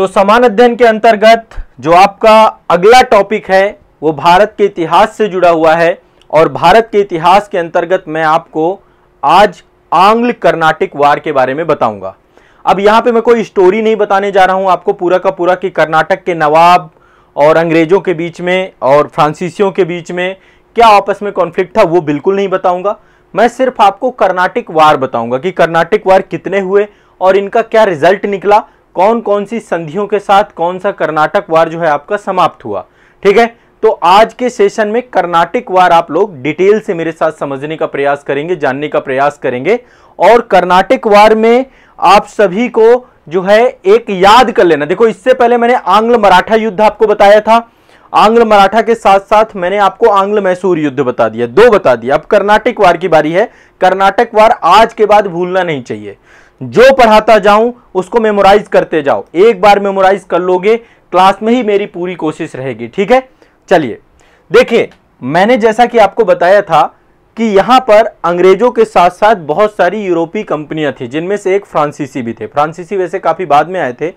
तो समान अध्ययन के अंतर्गत जो आपका अगला टॉपिक है वो भारत के इतिहास से जुड़ा हुआ है और भारत के इतिहास के अंतर्गत मैं आपको आज आंग्ल कर्नाटिक वार के बारे में बताऊंगा अब यहाँ पे मैं कोई स्टोरी नहीं बताने जा रहा हूँ आपको पूरा का पूरा कि कर्नाटक के नवाब और अंग्रेजों के बीच में और फ्रांसीसियों के बीच में क्या आपस में कॉन्फ्लिक्ट था वो बिल्कुल नहीं बताऊंगा मैं सिर्फ आपको कर्नाटिक वार बताऊंगा कि कर्नाटिक वार कितने हुए और इनका क्या रिजल्ट निकला कौन कौन सी संधियों के साथ कौन सा कर्नाटक वार जो है आपका समाप्त हुआ ठीक है तो आज के सेशन में कर्नाटक वार आप लोग डिटेल से मेरे साथ समझने का प्रयास करेंगे जानने का प्रयास करेंगे और कर्नाटक वार में आप सभी को जो है एक याद कर लेना देखो इससे पहले मैंने आंग्ल मराठा युद्ध आपको बताया था आंग्ल मराठा के साथ साथ मैंने आपको आंग्ल मैसूर युद्ध बता दिया दो बता दिया अब कर्नाटक वार की बारी है कर्नाटक वार आज के बाद भूलना नहीं चाहिए जो पढ़ाता जाऊं उसको मेमोराइज करते जाओ एक बार मेमोराइज कर लोगे क्लास में ही मेरी पूरी कोशिश रहेगी ठीक है चलिए देखिए मैंने जैसा कि आपको बताया था कि यहां पर अंग्रेजों के साथ साथ बहुत सारी यूरोपीय कंपनियां थी जिनमें से एक फ्रांसीसी भी थे फ्रांसीसी वैसे काफ़ी बाद में आए थे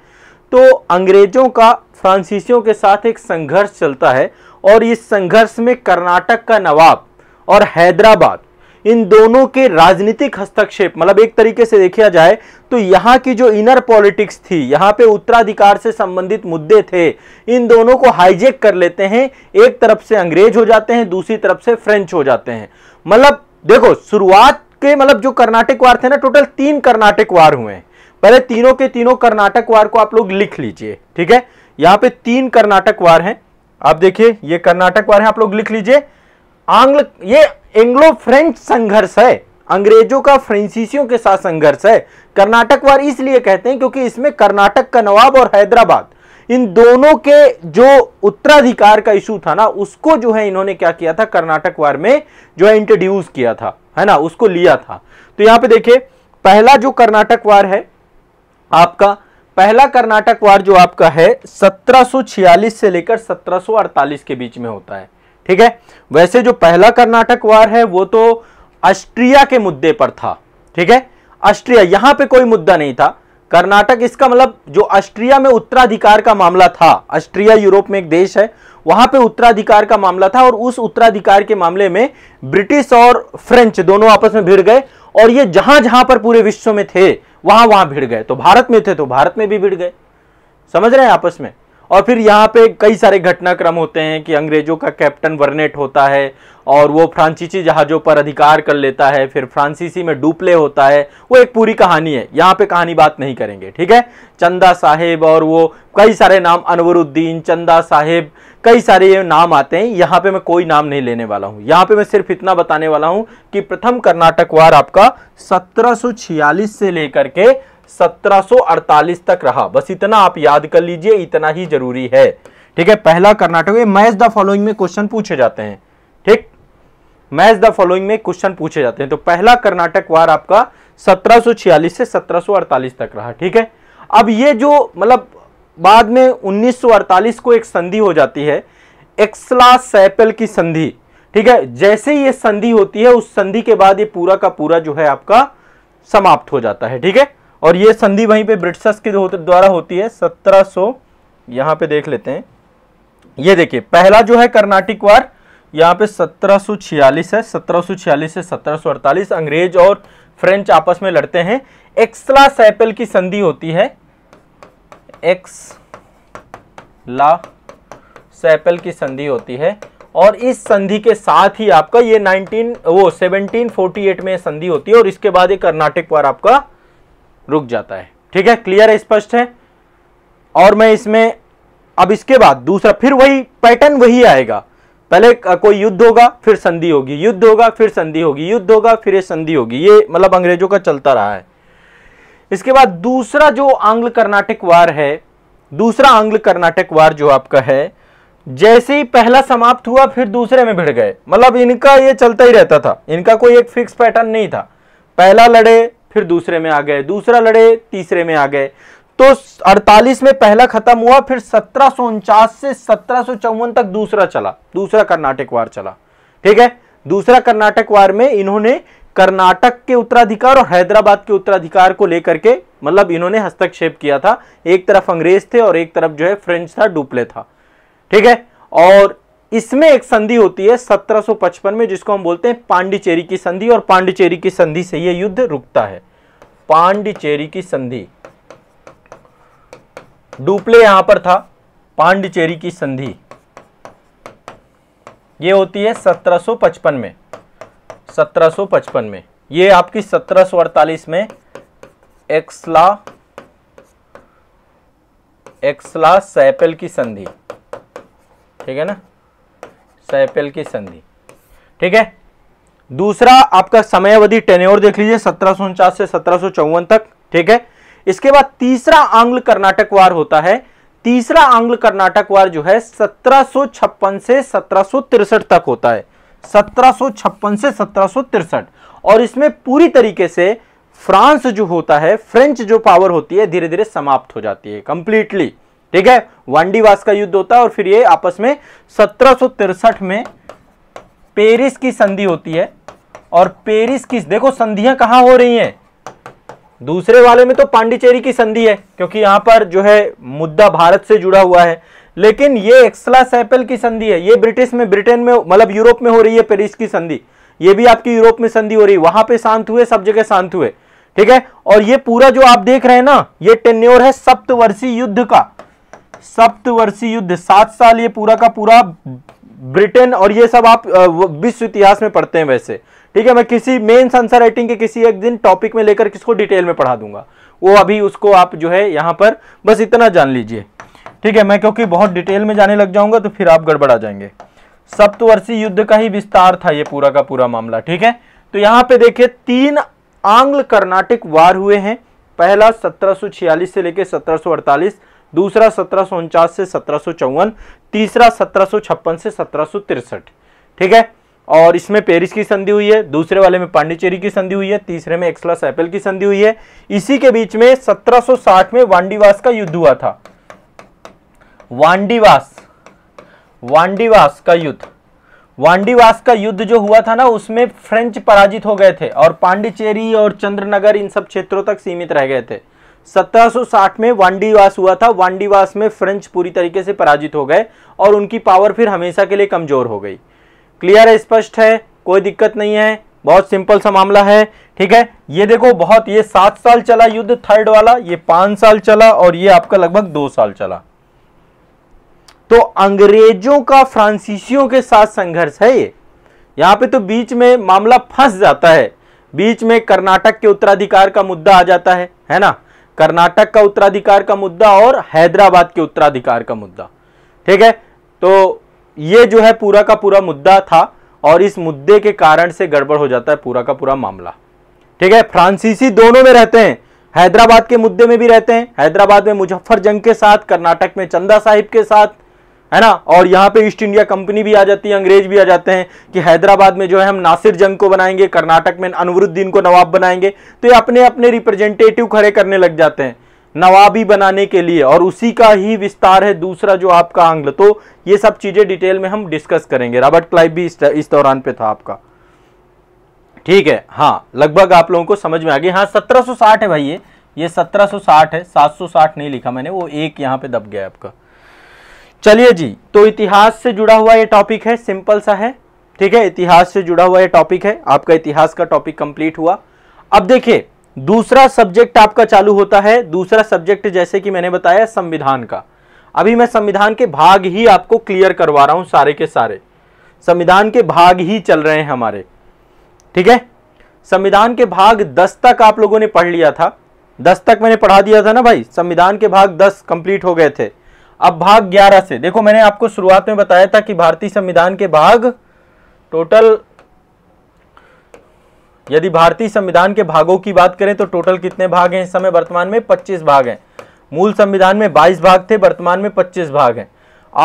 तो अंग्रेजों का फ्रांसीसियों के साथ एक संघर्ष चलता है और इस संघर्ष में कर्नाटक का नवाब और हैदराबाद इन दोनों के राजनीतिक हस्तक्षेप मतलब एक तरीके से देखा जाए तो यहाँ की जो इनर पॉलिटिक्स थी यहाँ पे उत्तराधिकार से संबंधित मुद्दे थे इन दोनों को हाईजेक कर लेते हैं एक तरफ से अंग्रेज हो जाते हैं दूसरी तरफ से फ्रेंच हो जाते हैं मतलब देखो शुरुआत के मतलब जो कर्नाटक वार थे ना टोटल तीन कर्नाटक वार हुए हैं पहले तीनों के तीनों कर्नाटक वार को आप लोग लिख लीजिए ठीक है यहाँ पे तीन कर्नाटक वार हैं आप देखिए ये कर्नाटक वार है आप लोग लिख लीजिए आंग्ल ये एंग्लो फ्रेंच संघर्ष है अंग्रेजों का फ्रांसीसियों के साथ संघर्ष है कर्नाटक वार इसलिए कहते हैं क्योंकि इसमें कर्नाटक का नवाब और हैदराबाद इन दोनों के जो उत्तराधिकार का इशू था ना उसको जो है इन्होंने क्या किया था कर्नाटक वार में जो है इंट्रोड्यूस किया था है ना उसको लिया था तो यहां पे देखिए पहला जो कर्नाटक वार है आपका पहला कर्नाटक वार जो आपका है 1746 से लेकर 1748 के बीच में होता है ठीक है वैसे जो पहला कर्नाटक वार है वो तो ऑस्ट्रिया के मुद्दे पर था ठीक है ऑस्ट्रिया यहां पे कोई मुद्दा नहीं था कर्नाटक इसका मतलब जो ऑस्ट्रिया में उत्तराधिकार का मामला था ऑस्ट्रिया यूरोप में एक देश है वहां पे उत्तराधिकार का मामला था और उस उत्तराधिकार के मामले में ब्रिटिश और फ्रेंच दोनों आपस में भिड़ गए और ये जहां जहां पर पूरे विश्व में थे वहां वहां भिड़ गए तो भारत में थे तो भारत में भी भिड़ गए समझ रहे हैं आपस में और फिर यहाँ पे कई सारे घटनाक्रम होते हैं कि अंग्रेजों का कैप्टन वर्नेट होता है और वो फ्रांसीसी जहाज़ों पर अधिकार कर लेता है फिर फ्रांसीसी में डुप्ले होता है वो एक पूरी कहानी है यहाँ पे कहानी बात नहीं करेंगे ठीक है चंदा साहेब और वो कई सारे नाम अनवरुद्दीन चंदा साहेब कई सारे ये नाम आते हैं यहाँ पे मैं कोई नाम नहीं लेने वाला हूँ यहाँ पे मैं सिर्फ इतना बताने वाला हूँ कि प्रथम कर्नाटक वार आपका सत्रह से लेकर के 1748 तक रहा बस इतना आप याद कर लीजिए इतना ही जरूरी है ठीक है पहला कर्नाटक मैच द फॉलोइंग में क्वेश्चन पूछे जाते हैं ठीक मैच द फॉलोइंग में क्वेश्चन पूछे जाते हैं तो पहला कर्नाटक वार आपका 1746 से 1748 तक रहा ठीक है अब ये जो मतलब बाद में 1948 को एक संधि हो जाती है एक्सला सैपल की संधि ठीक है जैसे ये संधि होती है उस संधि के बाद ये पूरा का पूरा जो है आपका समाप्त हो जाता है ठीक है और ये संधि वहीं पे ब्रिटिशर्स के द्वारा होती है सत्रह सो यहाँ पे देख लेते हैं ये देखिए पहला जो है कर्नाटिक वार यहाँ पे 1746 है 1746 से 1748 अंग्रेज और फ्रेंच आपस में लड़ते हैं एक्सला सैपल की संधि होती है एक्स ला सैपल की संधि होती है और इस संधि के साथ ही आपका ये 19 वो 1748 में संधि होती है और इसके बाद ये कर्नाटक वार आपका रुक जाता है ठीक है क्लियर है स्पष्ट है और मैं इसमें अब इसके बाद दूसरा फिर वही पैटर्न वही आएगा पहले कोई युद्ध होगा फिर संधि होगी युद्ध होगा फिर संधि होगी युद्ध होगा फिर संधि होगी ये मतलब अंग्रेजों का चलता रहा है इसके बाद दूसरा जो आंग्ल कर्नाटक वार है दूसरा आंग्ल कर्नाटक वार जो आपका है जैसे ही पहला समाप्त हुआ फिर दूसरे में भिड़ गए मतलब इनका ये चलता ही रहता था इनका कोई एक फिक्स पैटर्न नहीं था पहला लड़े फिर दूसरे में आ गए दूसरा लड़े तीसरे में आ गए तो 48 में पहला खत्म हुआ फिर सत्रह से सत्रह तक दूसरा चला दूसरा कर्नाटक वार चला ठीक है दूसरा कर्नाटक वार में इन्होंने कर्नाटक के उत्तराधिकार और हैदराबाद के उत्तराधिकार को लेकर के मतलब इन्होंने हस्तक्षेप किया था एक तरफ अंग्रेज थे और एक तरफ जो है फ्रेंच था डुपले था ठीक है और इसमें एक संधि होती है 1755 में जिसको हम बोलते हैं पांडिचेरी की संधि और पांडिचेरी की संधि से यह युद्ध रुकता है पांडिचेरी की संधि डुप्ले यहां पर था पांडिचेरी की संधि ये होती है 1755 में 1755 में ये आपकी 1748 में एक्सला एक्सला सैपल की संधि ठीक है ना सैपेल की संधि ठीक है दूसरा आपका समयावधि टेन्योर देख लीजिए सत्रह से सत्रह तक ठीक है इसके बाद तीसरा आंग्ल कर्नाटक वार होता है तीसरा आंग्ल कर्नाटक वार जो है 1756 से सत्रह तक होता है 1756 से सत्रह और इसमें पूरी तरीके से फ्रांस जो होता है फ्रेंच जो पावर होती है धीरे धीरे समाप्त हो जाती है कंप्लीटली ठीक है वांडीवास का युद्ध होता है और फिर ये आपस में सत्रह में पेरिस की संधि होती है और पेरिस की देखो संधियां कहा हो रही हैं दूसरे वाले में तो पांडिचेरी की संधि है क्योंकि यहां पर जो है मुद्दा भारत से जुड़ा हुआ है लेकिन ये एक्सला सैपल की संधि है ये ब्रिटिश में ब्रिटेन में मतलब यूरोप में हो रही है पेरिस की संधि ये भी आपकी यूरोप में संधि हो रही है वहां पे शांत हुए सब जगह शांत हुए ठीक है और ये पूरा जो आप देख रहे हैं ना ये टेन्योर है सप्तवर्षीय युद्ध का सप्तवर्षीय युद्ध सात साल ये पूरा का पूरा ब्रिटेन और ये सब आप विश्व इतिहास में पढ़ते हैं वैसे ठीक है मैं किसी मेन आंसर राइटिंग के किसी एक दिन टॉपिक में लेकर किसको डिटेल में पढ़ा दूंगा वो अभी उसको आप जो है यहां पर बस इतना जान लीजिए ठीक है मैं क्योंकि बहुत डिटेल में जाने लग जाऊंगा तो फिर आप गड़बड़ा जाएंगे सप्तवर्षीय युद्ध का ही विस्तार था ये पूरा का पूरा मामला ठीक है तो यहां पे देखिए तीन आंग्ल कर्नाटिक वार हुए हैं पहला 1746 से लेकर 1748 दूसरा सत्रह से सत्रह तीसरा सत्रह से सत्रह ठीक है और इसमें पेरिस की संधि हुई है दूसरे वाले में पांडिचेरी की संधि हुई है तीसरे में एक्सला सैपल की संधि हुई है इसी के बीच में 1760 में वांडीवास का युद्ध हुआ था वांडीवास वांडीवास का युद्ध वांडीवास का युद्ध जो हुआ था ना उसमें फ्रेंच पराजित हो गए थे और पांडिचेरी और चंद्रनगर इन सब क्षेत्रों तक सीमित रह गए थे 1760 में वांडी हुआ था वांडी में फ्रेंच पूरी तरीके से पराजित हो गए और उनकी पावर फिर हमेशा के लिए कमजोर हो गई क्लियर है स्पष्ट है कोई दिक्कत नहीं है बहुत सिंपल सा मामला है ठीक है ये देखो बहुत ये सात साल चला युद्ध थर्ड वाला ये पांच साल चला और ये आपका लगभग दो साल चला तो अंग्रेजों का फ्रांसीसियों के साथ संघर्ष है ये यहां पे तो बीच में मामला फंस जाता है बीच में कर्नाटक के उत्तराधिकार का मुद्दा आ जाता है है ना कर्नाटक का उत्तराधिकार का मुद्दा और हैदराबाद के उत्तराधिकार का मुद्दा ठीक है तो ये जो है पूरा का पूरा मुद्दा था और इस मुद्दे के कारण से गड़बड़ हो जाता है पूरा का पूरा मामला ठीक है फ्रांसीसी दोनों में रहते हैं हैदराबाद के मुद्दे में भी रहते हैं हैदराबाद में मुजफ्फर जंग के साथ कर्नाटक में चंदा साहिब के साथ है ना और यहाँ पे ईस्ट इंडिया कंपनी भी आ जाती है अंग्रेज भी आ जाते हैं कि हैदराबाद में जो है हम नासिर जंग को बनाएंगे कर्नाटक में अनवरुद्दीन को नवाब बनाएंगे तो ये अपने अपने रिप्रेजेंटेटिव खड़े करने लग जाते हैं नवाबी बनाने के लिए और उसी का ही विस्तार है दूसरा जो आपका आंग्ल तो ये सब चीज़ें डिटेल में हम डिस्कस करेंगे रॉबर्ट क्लाइव भी इस दौरान पे था आपका ठीक है हाँ लगभग आप लोगों को समझ में आ गई हाँ 1760 है भाई ये ये 1760 है 760 नहीं लिखा मैंने वो एक यहाँ पे दब गया आपका चलिए जी तो इतिहास से जुड़ा हुआ ये टॉपिक है सिंपल सा है ठीक है इतिहास से जुड़ा हुआ ये टॉपिक है आपका इतिहास का टॉपिक कंप्लीट हुआ अब देखिए दूसरा सब्जेक्ट आपका चालू होता है दूसरा सब्जेक्ट जैसे कि मैंने बताया संविधान का अभी मैं संविधान के भाग ही आपको क्लियर करवा रहा हूं सारे के सारे संविधान के भाग ही चल रहे हैं हमारे ठीक है संविधान के भाग दस तक आप लोगों ने पढ़ लिया था दस तक मैंने पढ़ा दिया था ना भाई संविधान के भाग दस कंप्लीट हो गए थे अब भाग 11 से देखो मैंने आपको शुरुआत में बताया था कि भारतीय संविधान के भाग टोटल यदि भारतीय संविधान के भागों की बात करें तो टोटल कितने भाग हैं इस समय वर्तमान में 25 भाग हैं मूल संविधान में 22 भाग थे वर्तमान में 25 भाग हैं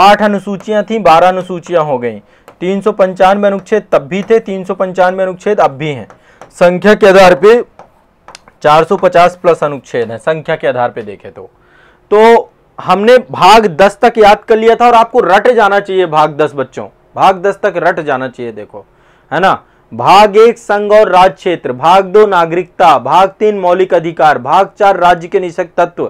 आठ अनुसूचियां थी बारह अनुसूचियां हो गई तीन सौ पंचानवे अनुच्छेद तब भी थे तीन सौ पंचानवे अनुच्छेद अब भी हैं संख्या के आधार पे 450 प्लस अनुच्छेद हैं संख्या के आधार पर देखे तो तो हमने भाग दस तक याद कर लिया था और आपको रट जाना चाहिए भाग दस बच्चों भाग दस तक रट जाना चाहिए देखो है ना भाग एक संघ और राज्य क्षेत्र भाग दो नागरिकता भाग तीन मौलिक अधिकार भाग चार राज्य के निषक तत्व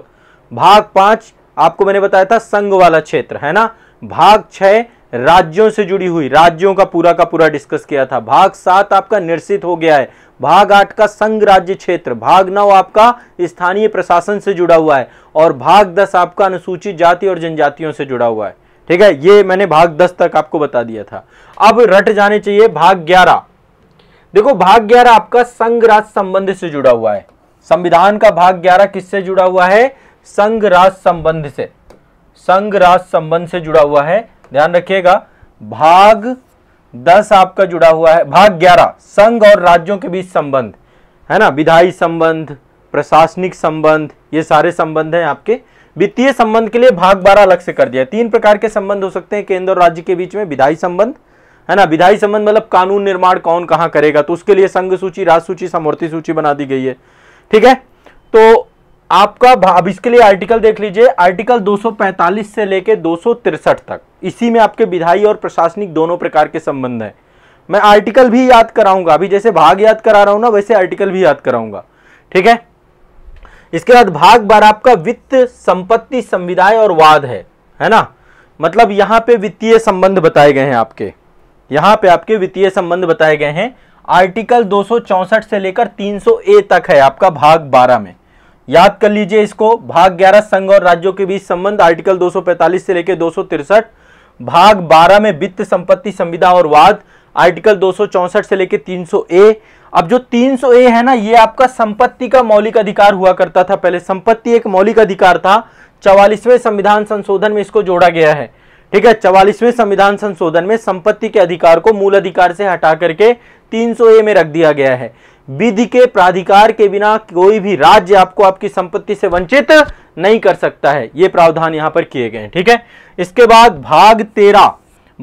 भाग पांच आपको मैंने बताया था संघ वाला क्षेत्र है ना भाग छह राज्यों से जुड़ी हुई राज्यों का पूरा का पूरा डिस्कस किया था भाग सात आपका निरसित हो गया है भाग आठ का संघ राज्य क्षेत्र भाग नौ आपका स्थानीय प्रशासन से जुड़ा हुआ है और भाग दस आपका अनुसूचित जाति और जनजातियों से जुड़ा हुआ है ठीक है ये मैंने भाग दस तक आपको बता दिया था अब रट जाने चाहिए भाग ग्यारह देखो भाग ग्यारह आपका संघ राज संबंध से जुड़ा हुआ है संविधान का भाग ग्यारह किससे जुड़ा हुआ है संघ राज संबंध से संघ राज संबंध से जुड़ा हुआ है ध्यान रखिएगा भाग दस आपका जुड़ा हुआ है भाग ग्यारह संघ और राज्यों के बीच संबंध है ना विधायी संबंध प्रशासनिक संबंध ये सारे संबंध हैं आपके वित्तीय संबंध के लिए भाग बारह अलग से कर दिया तीन प्रकार के संबंध हो सकते हैं केंद्र और राज्य के बीच में विधायी संबंध है ना विधायी संबंध मतलब कानून निर्माण कौन कहां करेगा तो उसके लिए संघ सूची राज सूची समवर्ती सूची बना दी गई है ठीक है तो आपका अब इसके लिए आर्टिकल देख लीजिए आर्टिकल 245 से लेके दो तक इसी में आपके विधायी और प्रशासनिक दोनों प्रकार के संबंध हैं मैं आर्टिकल भी याद कराऊंगा अभी जैसे भाग याद करा रहा हूं ना वैसे आर्टिकल भी याद कराऊंगा ठीक है इसके बाद भाग बार आपका वित्त संपत्ति संविधाय और वाद है है ना मतलब यहां पे वित्तीय संबंध बताए गए हैं आपके यहां पे आपके वित्तीय संबंध बताए गए हैं आर्टिकल 264 से लेकर 300 ए तक है आपका भाग 12 में याद कर लीजिए इसको भाग 11 संघ और राज्यों के बीच संबंध आर्टिकल 245 से लेकर दो भाग 12 में वित्त संपत्ति संविधा और वाद आर्टिकल दो से लेकर 300 ए अब जो 300 ए है ना ये आपका संपत्ति का मौलिक अधिकार हुआ करता था पहले संपत्ति एक मौलिक अधिकार था चवालीसवें संविधान संशोधन में इसको जोड़ा गया है ठीक है चवालीसवें संविधान संशोधन में संपत्ति के अधिकार को मूल अधिकार से हटा करके 300 ए में रख दिया गया है विधि के प्राधिकार के बिना कोई भी राज्य आपको आपकी संपत्ति से वंचित नहीं कर सकता है ये प्रावधान यहां पर किए गए हैं ठीक है इसके बाद भाग तेरा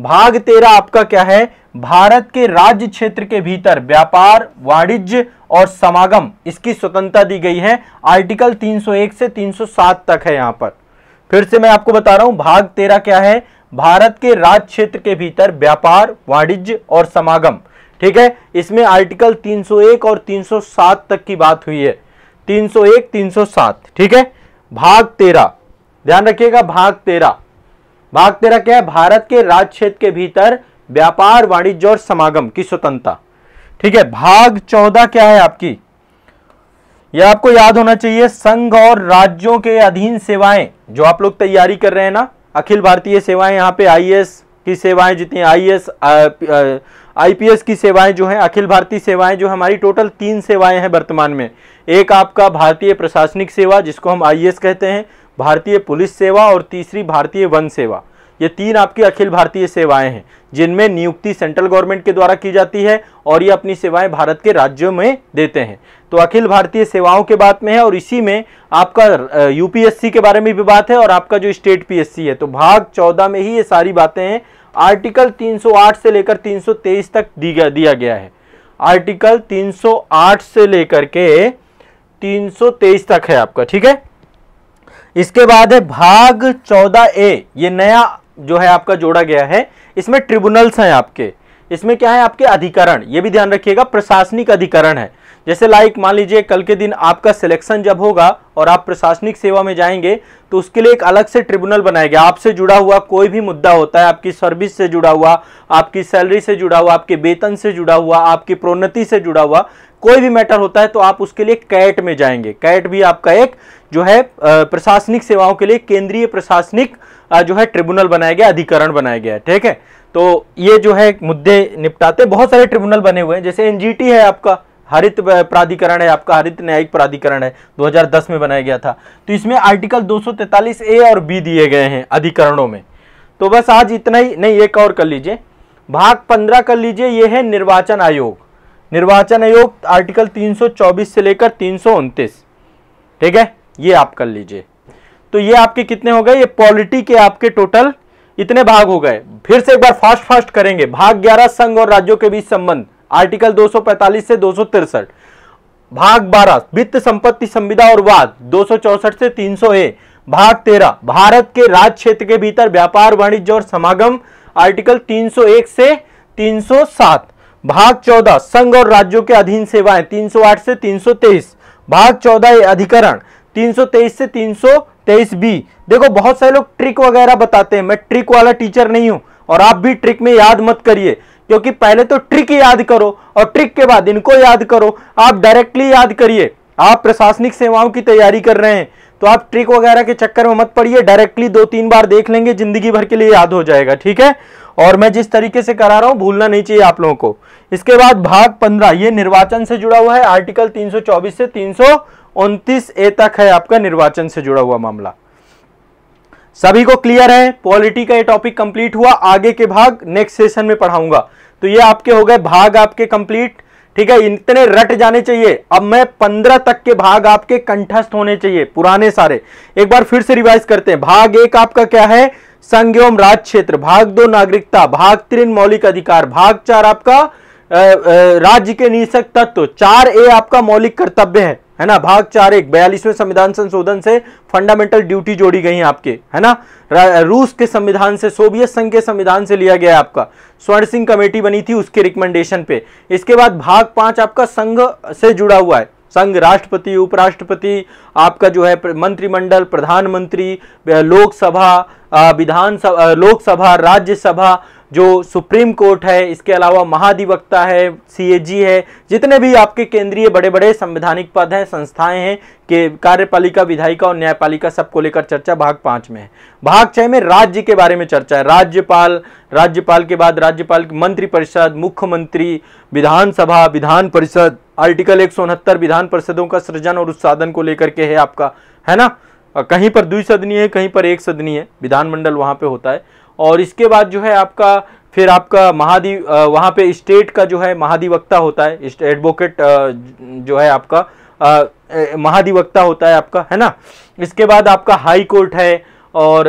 भाग तेरा आपका क्या है भारत के राज्य क्षेत्र के भीतर व्यापार वाणिज्य और समागम इसकी स्वतंत्रता दी गई है आर्टिकल 301 से 307 तक है यहां पर फिर से मैं आपको बता रहा हूं भाग तेरा क्या है भारत के राज्य क्षेत्र के भीतर व्यापार वाणिज्य और समागम ठीक है इसमें आर्टिकल 301 और 307 तक की बात हुई है 301 307 ठीक है भाग तेरा ध्यान रखिएगा भाग तेरा भाग तेरह क्या है भारत के राज क्षेत्र के भीतर व्यापार वाणिज्य और समागम की स्वतंत्रता ठीक है भाग चौदह क्या है आपकी यह आपको याद होना चाहिए संघ और राज्यों के अधीन सेवाएं जो आप लोग तैयारी कर रहे हैं ना अखिल भारतीय सेवाएं यहां पे आईएएस की सेवाएं जितनी पी e आईपीएस की सेवाएं जो हैं अखिल भारतीय सेवाएं जो हमारी टोटल तीन सेवाएं हैं वर्तमान में एक आपका भारतीय प्रशासनिक सेवा जिसको हम आईएएस e कहते हैं भारतीय पुलिस सेवा और तीसरी भारतीय वन सेवा ये तीन आपकी अखिल भारतीय सेवाएं हैं जिनमें नियुक्ति सेंट्रल गवर्नमेंट के द्वारा की जाती है और ये अपनी सेवाएं भारत के राज्यों में देते हैं तो अखिल भारतीय सेवाओं के बात में है और इसी में आपका यूपीएससी के बारे में भी बात है और आपका जो स्टेट पीएससी है तो भाग चौदह में ही ये सारी बातें हैं आर्टिकल 308 से लेकर 323 तक दिया गया है आर्टिकल 308 से लेकर के 323 तक है आपका ठीक है इसके बाद है भाग 14 ए ये नया जो है आपका जोड़ा गया है इसमें ट्रिब्यूनल्स हैं आपके इसमें क्या है आपके अधिकरण ये भी ध्यान रखिएगा प्रशासनिक अधिकरण है जैसे लाइक मान लीजिए कल के दिन आपका सिलेक्शन जब होगा और आप प्रशासनिक सेवा में जाएंगे तो उसके लिए एक अलग से ट्रिब्यूनल बनाया गया आपसे जुड़ा हुआ कोई भी मुद्दा होता है आपकी सर्विस से जुड़ा हुआ आपकी सैलरी से जुड़ा हुआ आपके वेतन से जुड़ा हुआ आपकी प्रोन्नति से जुड़ा हुआ कोई भी मैटर होता है तो आप उसके लिए कैट में जाएंगे कैट भी आपका एक जो है प्रशासनिक सेवाओं के लिए केंद्रीय प्रशासनिक जो है ट्रिब्यूनल बनाया गया अधिकरण बनाया गया ठीक है तो ये जो है मुद्दे निपटाते बहुत सारे ट्रिब्यूनल बने हुए हैं जैसे एनजीटी है आपका हरित प्राधिकरण है आपका हरित न्यायिक प्राधिकरण है 2010 में बनाया गया था तो इसमें आर्टिकल 243 ए और बी दिए गए हैं अधिकरणों में तो बस आज इतना ही नहीं एक और कर लीजिए भाग 15 कर लीजिए ये है निर्वाचन आयोग निर्वाचन आयोग आर्टिकल 324 से लेकर तीन ठीक है ये आप कर लीजिए तो ये आपके कितने हो गए ये पॉलिटी के आपके टोटल इतने भाग हो गए फिर से एक बार फास्ट फास्ट करेंगे भाग 11 संघ और राज्यों के बीच संबंध आर्टिकल 245 से दो भाग 12 वित्त संपत्ति संविदा और वाद दो से तीन ए भाग 13 भारत के राज क्षेत्र के भीतर व्यापार वाणिज्य और समागम आर्टिकल 301 से 307 भाग 14 संघ और राज्यों के अधीन सेवाएं 308 से 323 भाग 14 अधिकरण 323 से 323 बी देखो बहुत सारे लोग ट्रिक वगैरह बताते हैं मैं ट्रिक वाला टीचर नहीं हूं और आप भी ट्रिक में याद मत करिए क्योंकि पहले तो ट्रिक याद करो और ट्रिक के बाद इनको याद करो आप डायरेक्टली याद करिए आप प्रशासनिक सेवाओं की तैयारी कर रहे हैं तो आप ट्रिक वगैरह के चक्कर में मत पड़िए डायरेक्टली दो तीन बार देख लेंगे जिंदगी भर के लिए याद हो जाएगा ठीक है और मैं जिस तरीके से करा रहा हूं भूलना नहीं चाहिए आप लोगों को इसके बाद भाग पंद्रह ये निर्वाचन से जुड़ा हुआ है आर्टिकल तीन से तीन ए तक है आपका निर्वाचन से जुड़ा हुआ मामला सभी को क्लियर है पॉलिटी का ये टॉपिक कंप्लीट हुआ आगे के भाग नेक्स्ट सेशन में पढ़ाऊंगा तो ये आपके हो गए भाग आपके कंप्लीट ठीक है इतने रट जाने चाहिए अब मैं पंद्रह तक के भाग आपके कंठस्थ होने चाहिए पुराने सारे एक बार फिर से रिवाइज करते हैं भाग एक आपका क्या है संघ एवं राज क्षेत्र भाग दो नागरिकता भाग तीन मौलिक अधिकार भाग चार आपका राज्य के निशक तत्व चार ए आपका मौलिक कर्तव्य है है ना भाग चार एक बयालीसवें संविधान संशोधन से फंडामेंटल ड्यूटी जोड़ी गई है आपके है ना रूस के संविधान से सोवियत संघ के संविधान से लिया गया आपका स्वर्ण सिंह कमेटी बनी थी उसके रिकमेंडेशन पे इसके बाद भाग पांच आपका संघ से जुड़ा हुआ है संघ राष्ट्रपति उपराष्ट्रपति आपका जो है मंत्रिमंडल प्रधानमंत्री लोकसभा विधानसभा लोकसभा राज्यसभा जो सुप्रीम कोर्ट है इसके अलावा महाधिवक्ता है सीएजी है जितने भी आपके केंद्रीय बड़े बड़े संवैधानिक पद हैं संस्थाएं हैं के कार्यपालिका विधायिका और न्यायपालिका सबको लेकर चर्चा भाग पाँच में है भाग छः में राज्य के बारे में चर्चा है राज्यपाल राज्यपाल के बाद राज्यपाल मंत्रिपरिषद मुख्यमंत्री विधानसभा विधान परिषद आर्टिकल एक विधान परिषदों का सृजन और उत्साधन को लेकर के है आपका है ना कहीं पर द्विसदनीय है कहीं पर एक सदनीय विधानमंडल वहां पे होता है और इसके बाद जो है आपका फिर आपका महाधि वहाँ पे स्टेट का जो है महाधिवक्ता होता है एडवोकेट जो है आपका महाधिवक्ता होता है आपका है ना इसके बाद आपका हाई कोर्ट है और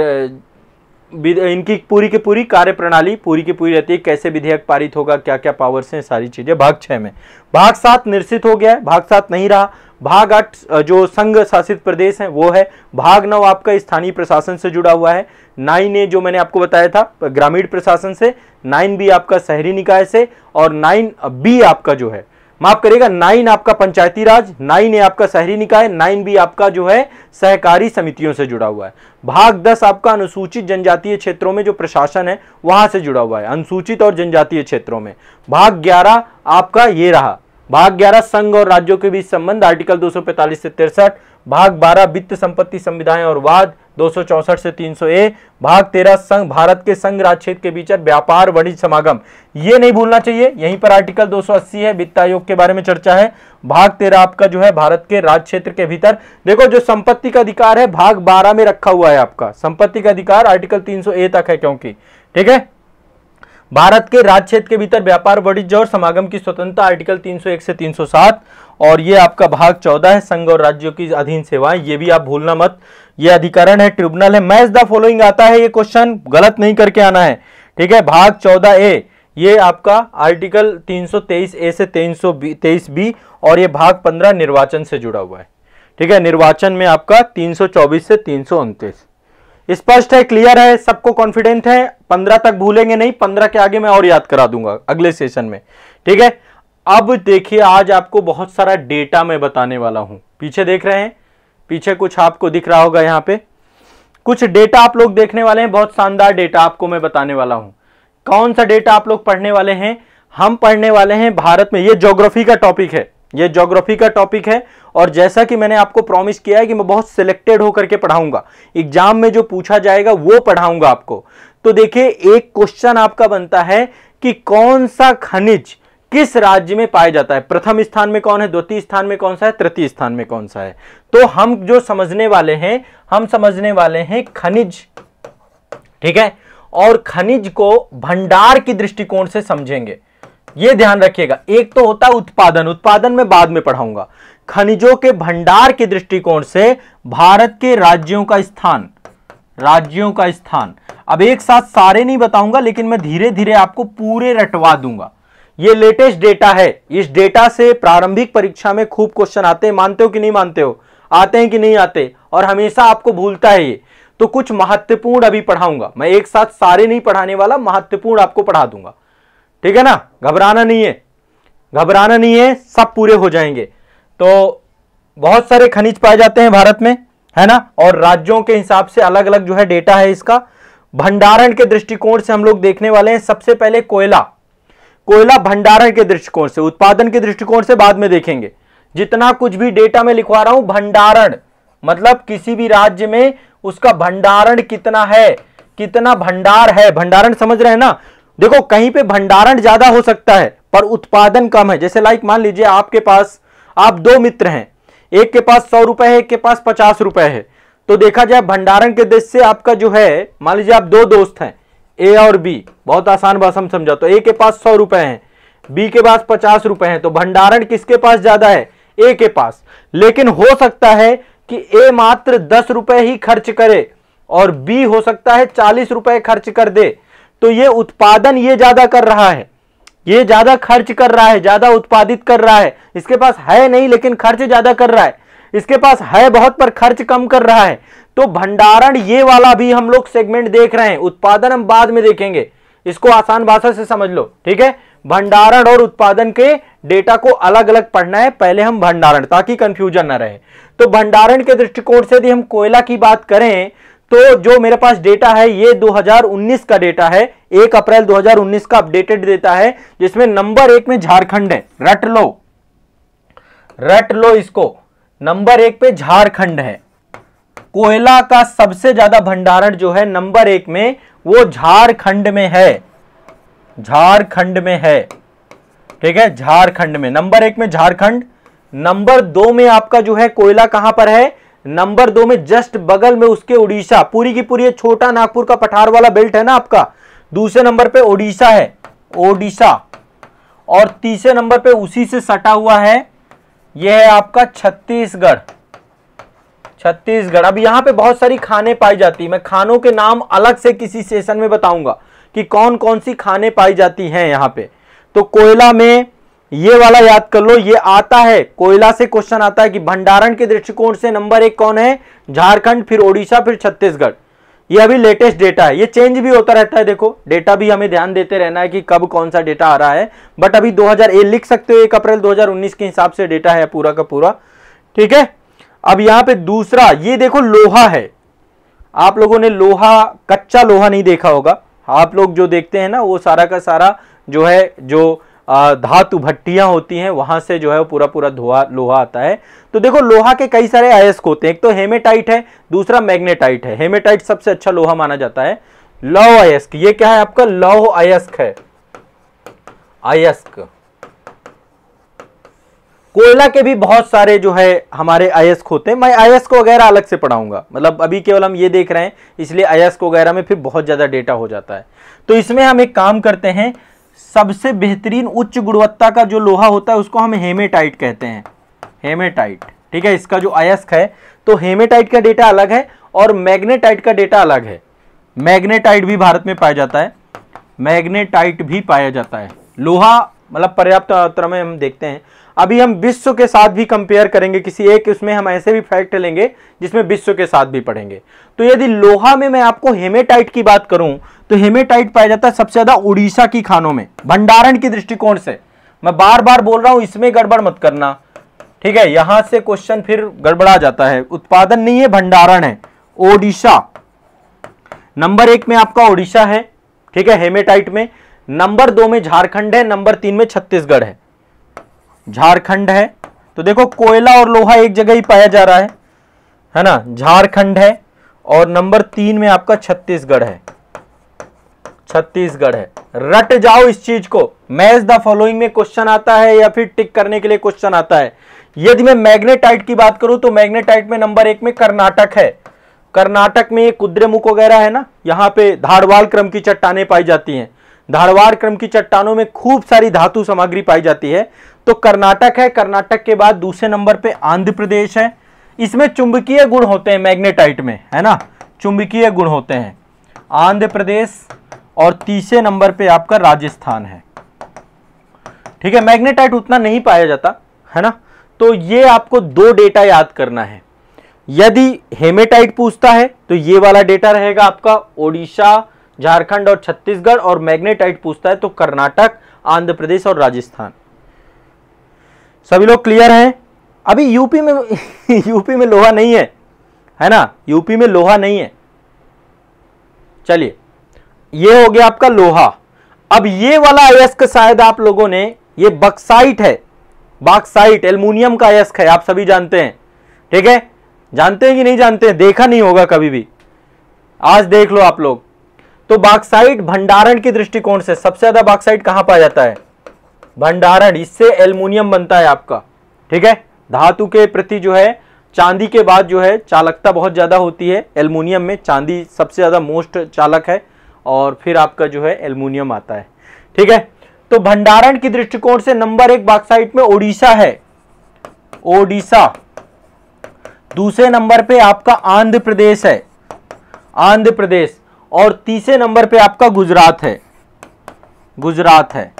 इनकी पूरी की पूरी कार्य प्रणाली पूरी की पूरी रहती है कैसे विधेयक पारित होगा क्या क्या पावर्स हैं सारी चीज़ें भाग छह में भाग सात निश्चित हो गया है भाग सात नहीं रहा भाग आठ जो संघ शासित प्रदेश है वो है भाग नौ आपका स्थानीय प्रशासन से जुड़ा हुआ है नाइन ए जो मैंने आपको बताया था ग्रामीण प्रशासन से नाइन बी आपका शहरी निकाय से और नाइन बी आपका जो है माफ करेगा नाइन आपका पंचायती राज नाइन ए आपका शहरी निकाय नाइन बी आपका जो है सहकारी समितियों से जुड़ा हुआ है भाग दस आपका अनुसूचित जनजातीय क्षेत्रों में जो प्रशासन है वहां से जुड़ा हुआ है अनुसूचित और जनजातीय क्षेत्रों में भाग ग्यारह आपका ये रहा भाग ग्यारह संघ और राज्यों के बीच संबंध आर्टिकल दो से तिरसठ भाग बारह वित्त संपत्ति संविधाएं और वाद दो से 300 ए भाग तेरह संघ भारत के संघ राजक्षेत्र के बीच व्यापार वणिज समागम ये नहीं भूलना चाहिए यहीं पर आर्टिकल 280 है वित्त आयोग के बारे में चर्चा है भाग तेरह आपका जो है भारत के राज क्षेत्र के भीतर देखो जो संपत्ति का अधिकार है भाग बारह में रखा हुआ है आपका संपत्ति का अधिकार आर्टिकल तीन ए तक है क्योंकि ठीक है भारत के राज क्षेत्र के भीतर व्यापार वाणिज्य और समागम की स्वतंत्रता आर्टिकल 301 से 307 और ये आपका भाग 14 है संघ और राज्यों की अधीन सेवाएं ये भी आप भूलना मत ये अधिकरण है ट्रिब्यूनल है मैच द फॉलोइंग आता है ये क्वेश्चन गलत नहीं करके आना है ठीक है भाग चौदह ए ये आपका आर्टिकल 323 ए से 323 बी और ये भाग 15 निर्वाचन से जुड़ा हुआ है ठीक है निर्वाचन में आपका 324 से तीन स्पष्ट है क्लियर है सबको कॉन्फिडेंट है पंद्रह तक भूलेंगे नहीं पंद्रह के आगे मैं और याद करा दूंगा अगले सेशन में ठीक है अब देखिए आज आपको बहुत सारा डेटा मैं बताने वाला हूं पीछे देख रहे हैं पीछे कुछ आपको दिख रहा होगा यहाँ पे कुछ डेटा आप लोग देखने वाले हैं बहुत शानदार डेटा आपको मैं बताने वाला हूं कौन सा डेटा आप लोग पढ़ने वाले हैं हम पढ़ने वाले हैं भारत में ये ज्योग्राफी का टॉपिक है ये ज्योग्राफी का टॉपिक है और जैसा कि मैंने आपको प्रॉमिस किया है कि मैं बहुत सिलेक्टेड होकर के पढ़ाऊंगा एग्जाम में जो पूछा जाएगा वो पढ़ाऊंगा आपको तो देखिए एक क्वेश्चन आपका बनता है कि कौन सा खनिज किस राज्य में पाया जाता है प्रथम स्थान में कौन है द्वितीय स्थान में कौन सा है तृतीय स्थान में कौन सा है तो हम जो समझने वाले हैं हम समझने वाले हैं खनिज ठीक है और खनिज को भंडार की दृष्टिकोण से समझेंगे ये ध्यान रखिएगा एक तो होता है उत्पादन उत्पादन में बाद में पढ़ाऊंगा खनिजों के भंडार के दृष्टिकोण से भारत के राज्यों का स्थान राज्यों का स्थान अब एक साथ सारे नहीं बताऊंगा लेकिन मैं धीरे धीरे आपको पूरे रटवा दूंगा ये लेटेस्ट डेटा है इस डेटा से प्रारंभिक परीक्षा में खूब क्वेश्चन आते हैं मानते हो कि नहीं मानते हो आते हैं कि नहीं आते और हमेशा आपको भूलता है ये तो कुछ महत्वपूर्ण अभी पढ़ाऊंगा मैं एक साथ सारे नहीं पढ़ाने वाला महत्वपूर्ण आपको पढ़ा दूंगा ठीक है ना घबराना नहीं है घबराना नहीं है सब पूरे हो जाएंगे तो बहुत सारे खनिज पाए जाते हैं भारत में है ना और राज्यों के हिसाब से अलग अलग जो है डेटा है इसका भंडारण के दृष्टिकोण से हम लोग देखने वाले हैं सबसे पहले कोयला कोयला भंडारण के दृष्टिकोण से उत्पादन के दृष्टिकोण से बाद में देखेंगे जितना कुछ भी डेटा में लिखवा रहा हूं भंडारण मतलब किसी भी राज्य में उसका भंडारण कितना है कितना भंडार है भंडारण समझ रहे हैं ना देखो कहीं पे भंडारण ज्यादा हो सकता है पर उत्पादन कम है जैसे लाइक मान लीजिए आपके पास आप दो मित्र हैं एक के पास सौ रुपए है एक के पास पचास रुपए है तो देखा जाए भंडारण के देश से आपका जो है मान लीजिए आप दो दोस्त हैं ए और बी बहुत आसान बात में समझा तो ए के पास सौ रुपए हैं बी के पास पचास रुपए हैं तो भंडारण किसके पास ज्यादा है ए के पास लेकिन हो सकता है कि ए मात्र दस रुपए ही खर्च करे और बी हो सकता है चालीस रुपए खर्च कर दे तो ये उत्पादन ये ज्यादा कर रहा है ये ज्यादा खर्च कर रहा है ज्यादा उत्पादित कर रहा है इसके पास है नहीं लेकिन खर्च ज्यादा कर रहा है इसके पास है बहुत पर खर्च कम कर रहा है तो भंडारण ये वाला भी हम लोग सेगमेंट देख रहे हैं उत्पादन हम बाद में देखेंगे इसको आसान भाषा से समझ लो ठीक है भंडारण और उत्पादन के डेटा को अलग अलग पढ़ना है पहले हम भंडारण ताकि कंफ्यूजन ना रहे तो भंडारण के दृष्टिकोण से यदि हम कोयला की बात करें तो जो मेरे पास डेटा है ये 2019 का डेटा है एक अप्रैल 2019 का अपडेटेड डेटा है जिसमें नंबर एक में झारखंड है रट लो रट लो इसको नंबर एक पे झारखंड है कोयला का सबसे ज्यादा भंडारण जो है नंबर एक में वो झारखंड में है झारखंड में है ठीक है झारखंड में नंबर एक में झारखंड नंबर दो में आपका जो है कोयला कहां पर है नंबर दो में जस्ट बगल में उसके उड़ीसा पूरी की पूरी छोटा नागपुर का पठार वाला बेल्ट है ना आपका दूसरे नंबर पे ओडिशा है ओडिशा और तीसरे नंबर पे उसी से सटा हुआ है यह है आपका छत्तीसगढ़ छत्तीसगढ़ अब यहां पे बहुत सारी खाने पाई जाती है मैं खानों के नाम अलग से किसी सेशन में बताऊंगा कि कौन कौन सी खाने पाई जाती हैं यहां पे तो कोयला में ये वाला याद कर लो ये आता है कोयला से क्वेश्चन आता है कि भंडारण के दृष्टिकोण से नंबर एक कौन है झारखंड फिर ओडिशा फिर छत्तीसगढ़ ये अभी लेटेस्ट डेटा है ये चेंज भी होता रहता है देखो डेटा भी हमें ध्यान देते रहना है कि कब कौन सा डेटा आ रहा है बट अभी 2000 ए लिख सकते हो एक अप्रैल 2019 के हिसाब से डेटा है पूरा का पूरा ठीक है अब यहां पे दूसरा ये देखो लोहा है आप लोगों ने लोहा कच्चा लोहा नहीं देखा होगा आप लोग जो देखते हैं ना वो सारा का सारा जो है जो धातु भट्टियां होती हैं वहां से जो है वो पूरा पूरा धोआ लोहा आता है तो देखो लोहा के कई सारे अयस्क होते हैं एक तो हेमेटाइट है दूसरा मैग्नेटाइट है हेमेटाइट सबसे अच्छा लोहा माना जाता है लौ अयस्क ये क्या है आपका लौह अयस्क है अयस्क कोयला के भी बहुत सारे जो है हमारे अयस्क होते हैं मैं अयस्क वगैरह अलग से पढ़ाऊंगा मतलब अभी केवल हम ये देख रहे हैं इसलिए अयस्क वगैरह में फिर बहुत ज़्यादा डेटा हो जाता है तो इसमें हम एक काम करते हैं सबसे बेहतरीन उच्च गुणवत्ता का जो लोहा होता है उसको हम हेमेटाइट कहते हैं हेमेटाइट ठीक है इसका जो अयस्क है तो हेमेटाइट का डेटा अलग है और मैग्नेटाइट का डेटा अलग है मैग्नेटाइट भी भारत में पाया जाता है मैग्नेटाइट भी पाया जाता है लोहा मतलब पर्याप्त मात्रा में हम देखते हैं अभी हम विश्व के साथ भी कंपेयर करेंगे किसी एक उसमें हम ऐसे भी फैक्ट लेंगे जिसमें विश्व के साथ भी पढ़ेंगे तो यदि लोहा में मैं आपको हेमेटाइट की बात करूं तो हेमेटाइट पाया जाता है सबसे ज्यादा उड़ीसा की खानों में भंडारण की दृष्टिकोण से मैं बार बार बोल रहा हूं इसमें गड़बड़ मत करना ठीक है यहां से क्वेश्चन फिर गड़बड़ा जाता है उत्पादन नहीं है भंडारण है ओडिशा नंबर एक में आपका ओडिशा है ठीक है हेमेटाइट में नंबर दो में झारखंड है नंबर तीन में छत्तीसगढ़ है झारखंड है तो देखो कोयला और लोहा एक जगह ही पाया जा रहा है है ना झारखंड है और नंबर तीन में आपका छत्तीसगढ़ है छत्तीसगढ़ है रट जाओ इस चीज को मैच द फॉलोइंग में क्वेश्चन आता है या फिर टिक करने के लिए क्वेश्चन आता है यदि मैं मैग्नेटाइट की बात करूं तो मैग्नेटाइट में नंबर एक में कर्नाटक है कर्नाटक में कुद्रेमुख वगैरह है ना यहां पे धारवाल क्रम की चट्टाने पाई जाती हैं धारवाड़ क्रम की चट्टानों में खूब सारी धातु सामग्री पाई जाती है तो कर्नाटक है कर्नाटक के बाद दूसरे नंबर पे आंध्र प्रदेश है इसमें चुंबकीय गुण होते हैं मैग्नेटाइट में है ना चुंबकीय गुण होते हैं आंध्र प्रदेश और तीसरे नंबर पे आपका राजस्थान है ठीक है मैग्नेटाइट उतना नहीं पाया जाता है ना तो ये आपको दो डेटा याद करना है यदि हेमेटाइट पूछता है तो ये वाला डेटा रहेगा आपका ओडिशा झारखंड और छत्तीसगढ़ और मैग्नेटाइट पूछता है तो कर्नाटक आंध्र प्रदेश और राजस्थान सभी लोग क्लियर हैं अभी यूपी में यूपी में लोहा नहीं है है ना यूपी में लोहा नहीं है चलिए ये हो गया आपका लोहा अब ये वाला अयस्क शायद आप लोगों ने ये बक्साइट है बाक्साइट एल्यूमिनियम का अयस्क है आप सभी जानते हैं ठीक है जानते हैं कि नहीं जानते हैं देखा नहीं होगा कभी भी आज देख लो आप लोग तो बाक्साइट भंडारण के दृष्टिकोण से सबसे ज्यादा बाक्साइट कहां पाया जाता है भंडारण इससे एल्यूमिनियम बनता है आपका ठीक है धातु के प्रति जो है चांदी के बाद जो है चालकता बहुत ज्यादा होती है एल्यूमिनियम में चांदी सबसे ज्यादा मोस्ट चालक है और फिर आपका जो है एल्यूमिनियम आता है ठीक है तो भंडारण की दृष्टिकोण से नंबर एक बाक्साइट में ओडिशा है ओडिशा दूसरे नंबर पे आपका आंध्र प्रदेश है आंध्र प्रदेश और तीसरे नंबर पे आपका गुजरात है गुजरात है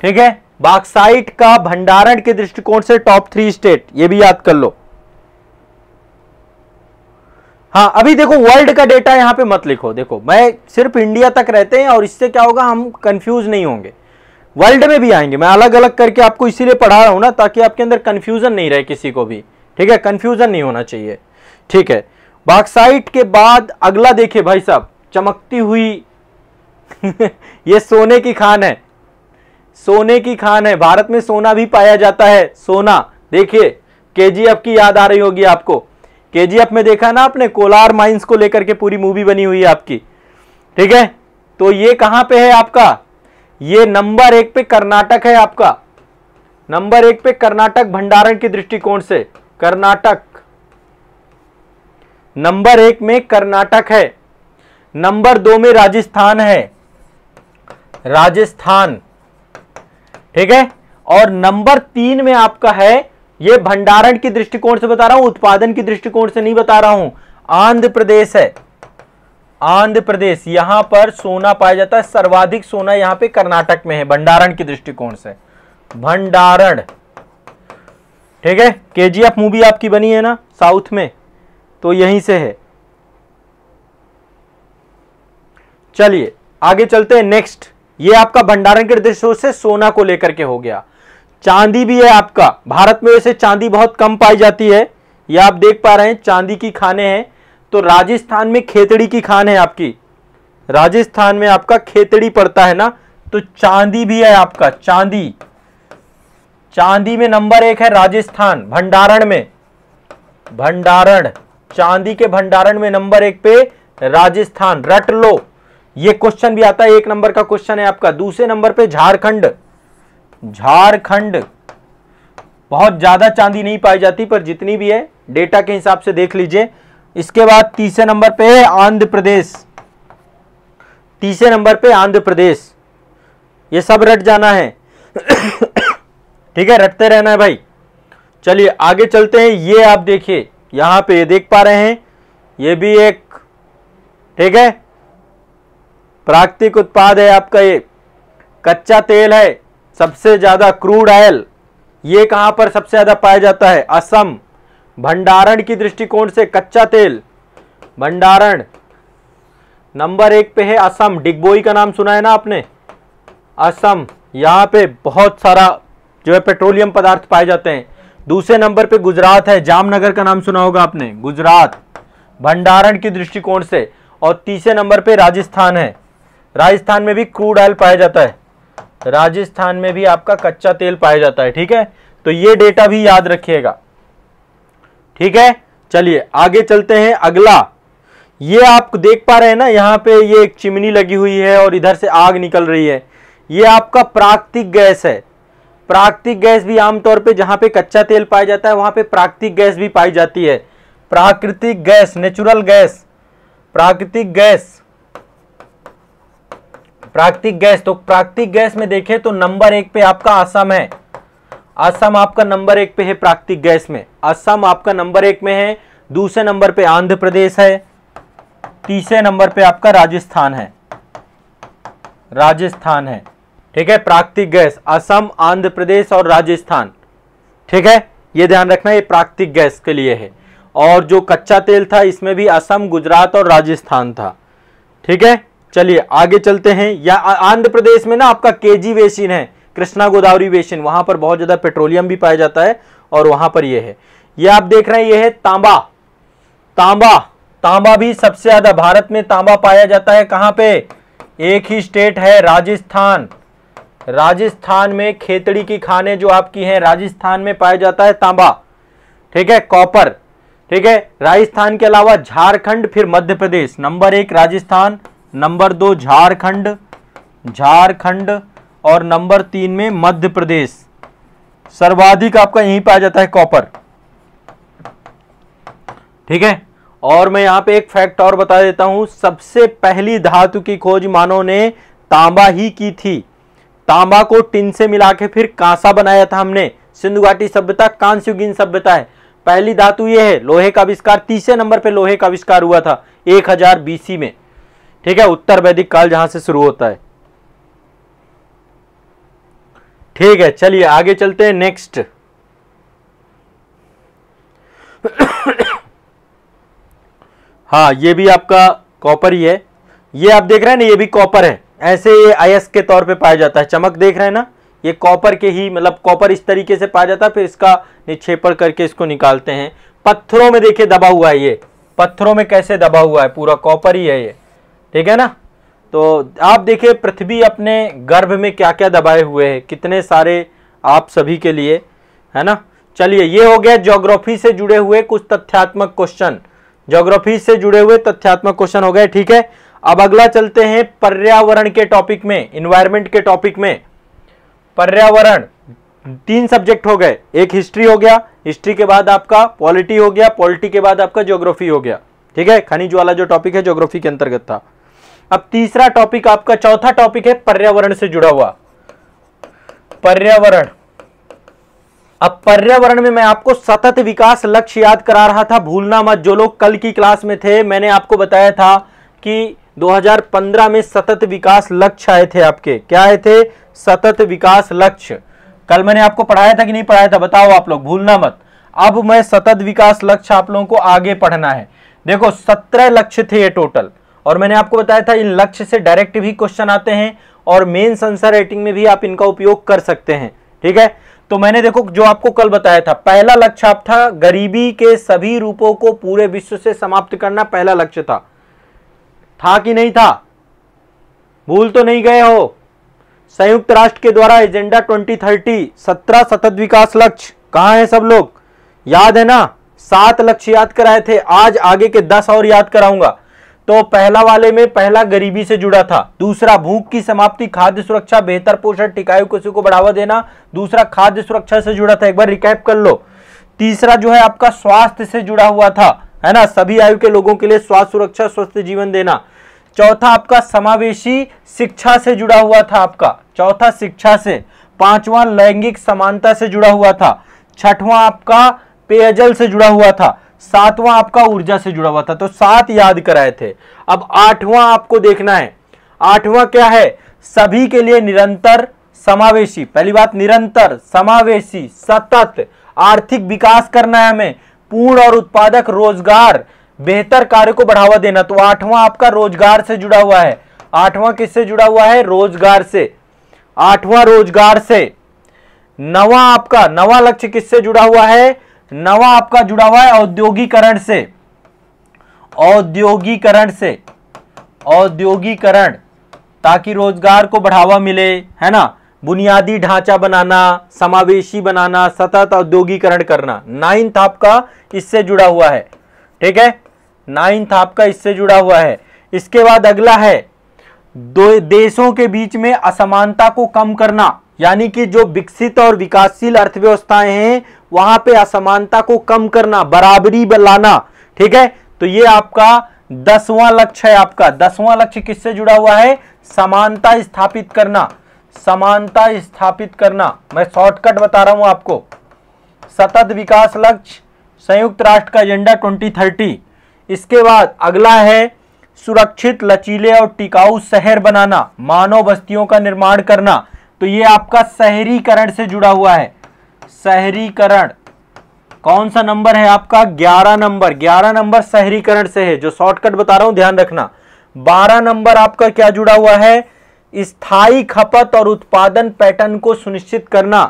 ठीक है बाक्साइट का भंडारण के दृष्टिकोण से टॉप थ्री स्टेट ये भी याद कर लो हाँ अभी देखो वर्ल्ड का डेटा यहां पे मत लिखो देखो मैं सिर्फ इंडिया तक रहते हैं और इससे क्या होगा हम कंफ्यूज नहीं होंगे वर्ल्ड में भी आएंगे मैं अलग अलग करके आपको इसीलिए पढ़ा रहा हूं ना ताकि आपके अंदर कंफ्यूजन नहीं रहे किसी को भी ठीक है कंफ्यूजन नहीं होना चाहिए ठीक है बाक्साइट के बाद अगला देखिए भाई साहब चमकती हुई ये सोने की खान है सोने की खान है भारत में सोना भी पाया जाता है सोना देखिए केजीएफ की याद आ रही होगी आपको केजीएफ में देखा ना आपने कोलार माइंस को लेकर के पूरी मूवी बनी हुई है आपकी ठीक है तो ये कहां पे है आपका ये नंबर एक पे कर्नाटक है आपका नंबर एक पे कर्नाटक भंडारण के दृष्टिकोण से कर्नाटक नंबर एक में कर्नाटक है नंबर दो में राजस्थान है राजस्थान ठीक है और नंबर तीन में आपका है यह भंडारण की दृष्टिकोण से बता रहा हूं उत्पादन की दृष्टिकोण से नहीं बता रहा हूं आंध्र प्रदेश है आंध्र प्रदेश यहां पर सोना पाया जाता है सर्वाधिक सोना यहां पे कर्नाटक में है भंडारण के दृष्टिकोण से भंडारण ठीक है केजीएफ मूवी आपकी बनी है ना साउथ में तो यहीं से है चलिए आगे चलते हैं नेक्स्ट ये आपका भंडारण के दृष्टि से सोना को लेकर के हो गया चांदी भी है आपका भारत में वैसे चांदी बहुत कम पाई जाती है ये आप देख पा रहे हैं चांदी की खाने हैं तो राजस्थान में खेतड़ी की खान है आपकी राजस्थान में आपका खेतड़ी पड़ता है ना तो चांदी भी है आपका चांदी चांदी में नंबर एक है राजस्थान भंडारण में भंडारण चांदी के भंडारण में नंबर एक पे राजस्थान रट लो ये क्वेश्चन भी आता है एक नंबर का क्वेश्चन है आपका दूसरे नंबर पे झारखंड झारखंड बहुत ज्यादा चांदी नहीं पाई जाती पर जितनी भी है डेटा के हिसाब से देख लीजिए इसके बाद तीसरे नंबर पे है आंध्र प्रदेश तीसरे नंबर पे आंध्र प्रदेश ये सब रट जाना है ठीक है रटते रहना है भाई चलिए आगे चलते हैं ये आप देखिए यहां पे ये देख पा रहे हैं ये भी एक ठीक है प्राकृतिक उत्पाद है आपका ये कच्चा तेल है सबसे ज़्यादा क्रूड ऑयल ये कहां पर सबसे ज़्यादा पाया जाता है असम भंडारण की दृष्टिकोण से कच्चा तेल भंडारण नंबर एक पे है असम डिगबोई का नाम सुना है ना आपने असम यहां पे बहुत सारा जो है पेट्रोलियम पदार्थ पाए जाते हैं दूसरे नंबर पे गुजरात है जामनगर का नाम सुना होगा आपने गुजरात भंडारण के दृष्टिकोण से और तीसरे नंबर पे राजस्थान है राजस्थान में भी क्रूड ऑयल पाया जाता है राजस्थान में भी आपका कच्चा तेल पाया जाता है ठीक है तो ये डेटा भी याद रखिएगा ठीक है चलिए आगे चलते हैं अगला ये आप देख पा रहे हैं ना यहाँ पे ये एक चिमनी लगी हुई है और इधर से आग निकल रही है ये आपका प्राकृतिक गैस है प्राकृतिक गैस भी आमतौर पे जहां पे कच्चा तेल पाया जाता है वहां पे प्राकृतिक गैस भी पाई जाती है प्राकृतिक गैस नेचुरल गैस प्राकृतिक गैस प्राकृतिक गैस तो प्राकृतिक गैस में देखें तो नंबर एक पे आपका असम है असम आपका नंबर एक पे है प्राकृतिक गैस में असम आपका नंबर एक में है दूसरे नंबर पे आंध्र प्रदेश है तीसरे नंबर पे आपका राजस्थान है राजस्थान है ठीक है प्राकृतिक गैस असम आंध्र प्रदेश और राजस्थान ठीक है ये ध्यान रखना ये प्राकृतिक गैस के लिए है और जो कच्चा तेल था इसमें भी असम गुजरात और राजस्थान था ठीक है चलिए आगे चलते हैं या आंध्र प्रदेश में ना आपका केजी बेसिन है कृष्णा गोदावरी बेसिन वहां पर बहुत ज्यादा पेट्रोलियम भी पाया जाता है और वहां पर यह है यह आप देख रहे हैं यह है तांबा तांबा तांबा भी सबसे ज्यादा भारत में तांबा पाया जाता है कहां पे एक ही स्टेट है राजस्थान राजस्थान में खेतड़ी की खाने जो आपकी हैं राजस्थान में पाया जाता है तांबा ठीक है कॉपर ठीक है राजस्थान के अलावा झारखंड फिर मध्य प्रदेश नंबर एक राजस्थान नंबर दो झारखंड झारखंड और नंबर तीन में मध्य प्रदेश सर्वाधिक आपका यहीं पाया जाता है कॉपर ठीक है और मैं यहां पे एक फैक्ट और बता देता हूं सबसे पहली धातु की खोज मानव ने तांबा ही की थी तांबा को टिन से मिला के फिर कांसा बनाया था हमने सिंधु घाटी सभ्यता कांस्युगीन सभ्यता है पहली धातु यह है लोहे का आविष्कार तीसरे नंबर पे लोहे का आविष्कार हुआ था 1000 हजार बीसी में ठीक है उत्तर वैदिक काल जहां से शुरू होता है ठीक है चलिए आगे चलते हैं नेक्स्ट हाँ ये भी आपका कॉपर ही है ये आप देख रहे हैं ना ये भी कॉपर है ऐसे ये आयस के तौर पे पाया जाता है चमक देख रहे हैं ना ये कॉपर के ही मतलब कॉपर इस तरीके से पाया जाता है फिर इसका निक्षेपण करके इसको निकालते हैं पत्थरों में देखिए दबा हुआ है ये पत्थरों में कैसे दबा हुआ है पूरा कॉपर ही है ये ठीक है ना तो आप देखिए पृथ्वी अपने गर्भ में क्या क्या दबाए हुए हैं कितने सारे आप सभी के लिए है ना चलिए ये हो गया ज्योग्राफी से जुड़े हुए कुछ तथ्यात्मक क्वेश्चन ज्योग्राफी से जुड़े हुए तथ्यात्मक क्वेश्चन हो गए ठीक है अब अगला चलते हैं पर्यावरण के टॉपिक में इन्वायरमेंट के टॉपिक में पर्यावरण तीन सब्जेक्ट हो गए एक हिस्ट्री हो गया हिस्ट्री के बाद आपका पॉलिटी हो गया पॉलिटी के बाद आपका ज्योग्राफी हो गया ठीक है खनिज वाला जो टॉपिक है ज्योग्राफी के अंतर्गत था अब तीसरा टॉपिक आपका चौथा टॉपिक है पर्यावरण से जुड़ा हुआ पर्यावरण अब पर्यावरण में मैं आपको सतत विकास लक्ष्य याद करा रहा था भूलना मत जो लोग कल की क्लास में थे मैंने आपको बताया था कि 2015 में सतत विकास लक्ष्य आए थे आपके क्या आए थे सतत विकास लक्ष्य कल मैंने आपको पढ़ाया था कि नहीं पढ़ाया था बताओ आप लोग भूलना मत अब मैं सतत विकास लक्ष्य आप लोगों को आगे पढ़ना है देखो सत्रह लक्ष्य थे ये टोटल और मैंने आपको बताया था इन लक्ष्य से डायरेक्ट भी क्वेश्चन आते हैं और मेन संसार रेटिंग में भी आप इनका उपयोग कर सकते हैं ठीक है तो मैंने देखो जो आपको कल बताया था पहला लक्ष्य आप था गरीबी के सभी रूपों को पूरे विश्व से समाप्त करना पहला लक्ष्य था था कि नहीं था भूल तो नहीं गए हो संयुक्त राष्ट्र के द्वारा एजेंडा 2030 सत्रह सतत विकास लक्ष्य कहा है सब लोग याद है ना सात लक्ष्य याद कराए थे आज आगे के दस और याद कराऊंगा तो पहला वाले में पहला गरीबी से जुड़ा था दूसरा भूख की समाप्ति खाद्य सुरक्षा बेहतर पोषण टिकायु कृषि को बढ़ावा देना दूसरा खाद्य सुरक्षा से जुड़ा था एक बार रिकैप कर लो तीसरा जो है आपका स्वास्थ्य से जुड़ा हुआ था है ना सभी आयु के लोगों के लिए स्वास्थ्य सुरक्षा स्वस्थ जीवन देना चौथा आपका समावेशी शिक्षा से जुड़ा हुआ था आपका चौथा शिक्षा से पांचवा लैंगिक समानता से जुड़ा हुआ था छठवां आपका पेयजल से जुड़ा हुआ था सातवां आपका ऊर्जा से जुड़ा हुआ था तो सात याद कराए थे अब आठवां आपको देखना है आठवां क्या है सभी के लिए निरंतर समावेशी पहली बात निरंतर समावेशी सतत आर्थिक विकास करना है हमें पूर्ण और उत्पादक रोजगार बेहतर कार्य को बढ़ावा देना तो आठवां आपका रोजगार से जुड़ा हुआ है आठवां किससे जुड़ा हुआ है रोजगार से आठवां रोजगार से नवा आपका नवा लक्ष्य किससे जुड़ा हुआ है नवा आपका जुड़ा हुआ है औद्योगिकरण से औद्योगिकरण से औद्योगिकरण ताकि रोजगार को बढ़ावा मिले है ना बुनियादी ढांचा बनाना समावेशी बनाना सतत औद्योगिकरण करना नाइन्थ आपका इससे जुड़ा हुआ है ठीक है नाइन्थ आपका इससे जुड़ा हुआ है इसके बाद अगला है दो देशों के बीच में असमानता को कम करना यानी कि जो विकसित और विकासशील अर्थव्यवस्थाएं हैं वहां पे असमानता को कम करना बराबरी लाना ठीक है तो ये आपका दसवां लक्ष्य है आपका दसवां लक्ष्य किससे जुड़ा हुआ है समानता स्थापित करना समानता स्थापित करना मैं शॉर्टकट बता रहा हूं आपको सतत विकास लक्ष्य संयुक्त राष्ट्र का एजेंडा ट्वेंटी थर्टी इसके बाद अगला है सुरक्षित लचीले और टिकाऊ शहर बनाना मानव बस्तियों का निर्माण करना तो ये आपका शहरीकरण से जुड़ा हुआ है शहरीकरण कौन सा नंबर है आपका ग्यारह नंबर ग्यारह नंबर शहरीकरण से है जो शॉर्टकट बता रहा हूं ध्यान रखना बारह नंबर आपका क्या जुड़ा हुआ है स्थायी खपत और उत्पादन पैटर्न को सुनिश्चित करना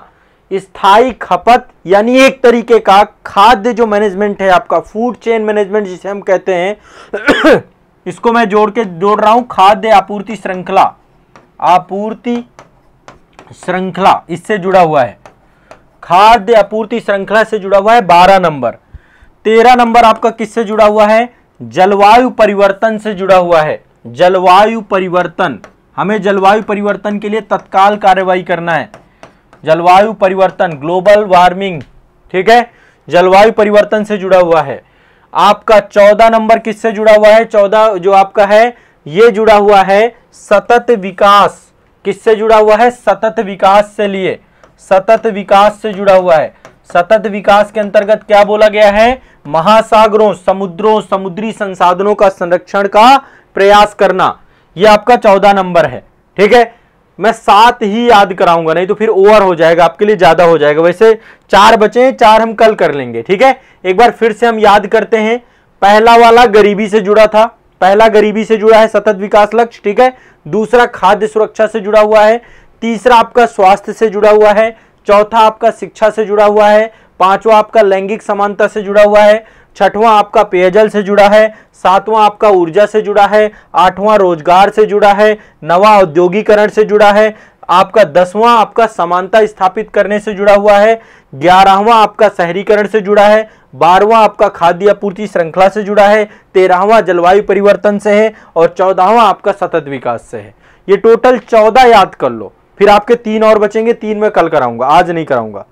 स्थायी खपत यानी एक तरीके का खाद्य जो मैनेजमेंट है आपका फूड चेन मैनेजमेंट जिसे हम कहते हैं इसको मैं जोड़ के जोड़ रहा हूं खाद्य आपूर्ति श्रृंखला आपूर्ति श्रृंखला इससे जुड़ा हुआ है खाद्य आपूर्ति श्रृंखला से जुड़ा हुआ है बारह नंबर तेरह नंबर आपका किससे जुड़ा हुआ है जलवायु परिवर्तन से जुड़ा हुआ है जलवायु परिवर्तन हमें जलवायु परिवर्तन के लिए तत्काल कार्रवाई करना है जलवायु परिवर्तन ग्लोबल वार्मिंग ठीक है जलवायु परिवर्तन से जुड़ा हुआ है आपका चौदह नंबर किससे जुड़ा हुआ है चौदह जो आपका है ये जुड़ा हुआ है सतत विकास किससे जुड़ा हुआ है सतत विकास से लिए सतत विकास से जुड़ा हुआ है सतत विकास के अंतर्गत क्या बोला गया है महासागरों समुद्रों समुद्री संसाधनों का संरक्षण का प्रयास करना ये आपका चौदह नंबर है ठीक है मैं सात ही याद कराऊंगा नहीं तो फिर ओवर हो जाएगा आपके लिए ज्यादा हो जाएगा वैसे चार बचे हैं चार हम कल कर लेंगे ठीक है एक बार फिर से हम याद करते हैं पहला वाला गरीबी से जुड़ा था पहला गरीबी से जुड़ा है सतत विकास लक्ष्य ठीक है दूसरा खाद्य सुरक्षा से जुड़ा हुआ है तीसरा आपका स्वास्थ्य से जुड़ा हुआ है चौथा आपका शिक्षा से जुड़ा हुआ है पांचवा आपका लैंगिक समानता से जुड़ा हुआ है छठवां आपका पेयजल से जुड़ा है सातवां आपका ऊर्जा से जुड़ा है आठवां रोजगार से जुड़ा है नवा औद्योगिकरण से जुड़ा है आपका दसवां आपका समानता स्थापित करने से जुड़ा हुआ है ग्यारहवां आपका शहरीकरण से जुड़ा है बारहवां आपका खाद्य आपूर्ति श्रृंखला से जुड़ा है तेरहवां जलवायु परिवर्तन से है और चौदहवां आपका सतत विकास से है ये टोटल चौदह याद कर लो फिर आपके तीन और बचेंगे तीन में कल कराऊंगा आज नहीं कराऊंगा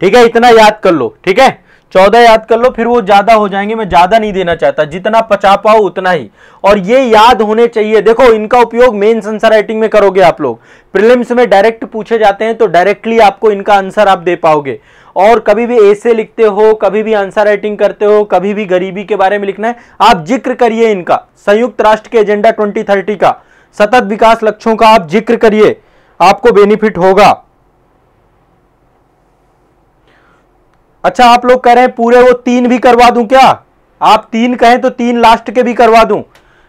ठीक है इतना याद कर लो ठीक है चौदह याद कर लो फिर वो ज्यादा हो जाएंगे मैं ज्यादा नहीं देना चाहता जितना पचा पाओ उतना ही और ये याद होने चाहिए देखो इनका उपयोग मेन आंसर राइटिंग में करोगे आप लोग प्रिलिम्स में डायरेक्ट पूछे जाते हैं तो डायरेक्टली आपको इनका आंसर आप दे पाओगे और कभी भी ऐसे लिखते हो कभी भी आंसर राइटिंग करते हो कभी भी गरीबी के बारे में लिखना है आप जिक्र करिए इनका संयुक्त राष्ट्र के एजेंडा ट्वेंटी का सतत विकास लक्ष्यों का आप जिक्र करिए आपको बेनिफिट होगा अच्छा आप लोग कह रहे हैं पूरे वो तीन भी करवा दूं क्या आप तीन कहें तो तीन लास्ट के भी करवा दूं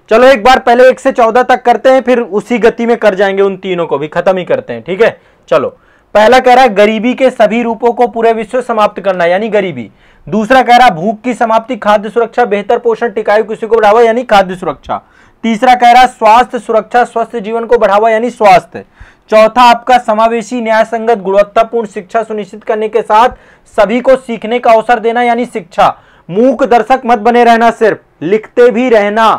चलो एक बार पहले एक से चौदह तक करते हैं फिर उसी गति में कर जाएंगे उन तीनों को भी खत्म ही करते हैं ठीक है चलो पहला कह रहा है गरीबी के सभी रूपों को पूरे विश्व समाप्त करना यानी गरीबी दूसरा कह रहा है भूख की समाप्ति खाद्य सुरक्षा बेहतर पोषण टिकाय किसी को बढ़ावा यानी खाद्य सुरक्षा तीसरा कह रहा है स्वास्थ्य सुरक्षा स्वस्थ जीवन को बढ़ावा यानी स्वास्थ्य चौथा आपका समावेशी न्याय संगत गुणवत्तापूर्ण शिक्षा सुनिश्चित करने के साथ सभी को सीखने का अवसर देना यानी शिक्षा मूक दर्शक मत बने रहना सिर्फ लिखते भी रहना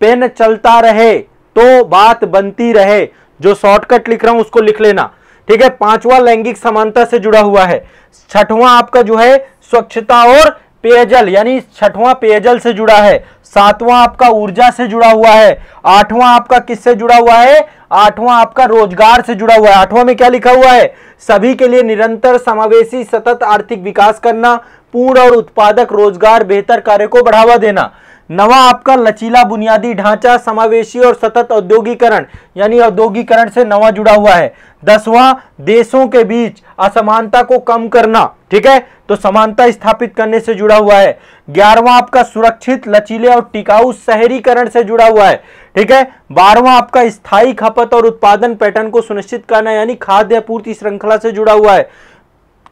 पेन चलता रहे तो बात बनती रहे जो शॉर्टकट लिख रहा हूं उसको लिख लेना ठीक है पांचवा लैंगिक समानता से जुड़ा हुआ है छठवां आपका जो है स्वच्छता और पेयजल यानी छठवां पेयजल से जुड़ा है सातवां आपका ऊर्जा से जुड़ा हुआ है आठवां आपका किससे जुड़ा हुआ है आठवां आपका रोजगार से जुड़ा हुआ है आठवां में क्या लिखा हुआ है सभी के लिए निरंतर समावेशी सतत आर्थिक विकास करना पूर्ण और उत्पादक रोजगार बेहतर कार्य को बढ़ावा देना नवा आपका लचीला बुनियादी ढांचा समावेशी और सतत औद्योगिकरण यानी औद्योगिकरण से नवा जुड़ा हुआ है दसवां देशों के बीच असमानता को कम करना ठीक है तो समानता स्थापित करने से जुड़ा हुआ है ग्यारहवां आपका सुरक्षित लचीले और टिकाऊ शहरीकरण से जुड़ा हुआ है ठीक है बारहवां आपका स्थायी खपत और उत्पादन पैटर्न को सुनिश्चित करना यानी खाद्य आपूर्ति श्रृंखला से जुड़ा हुआ है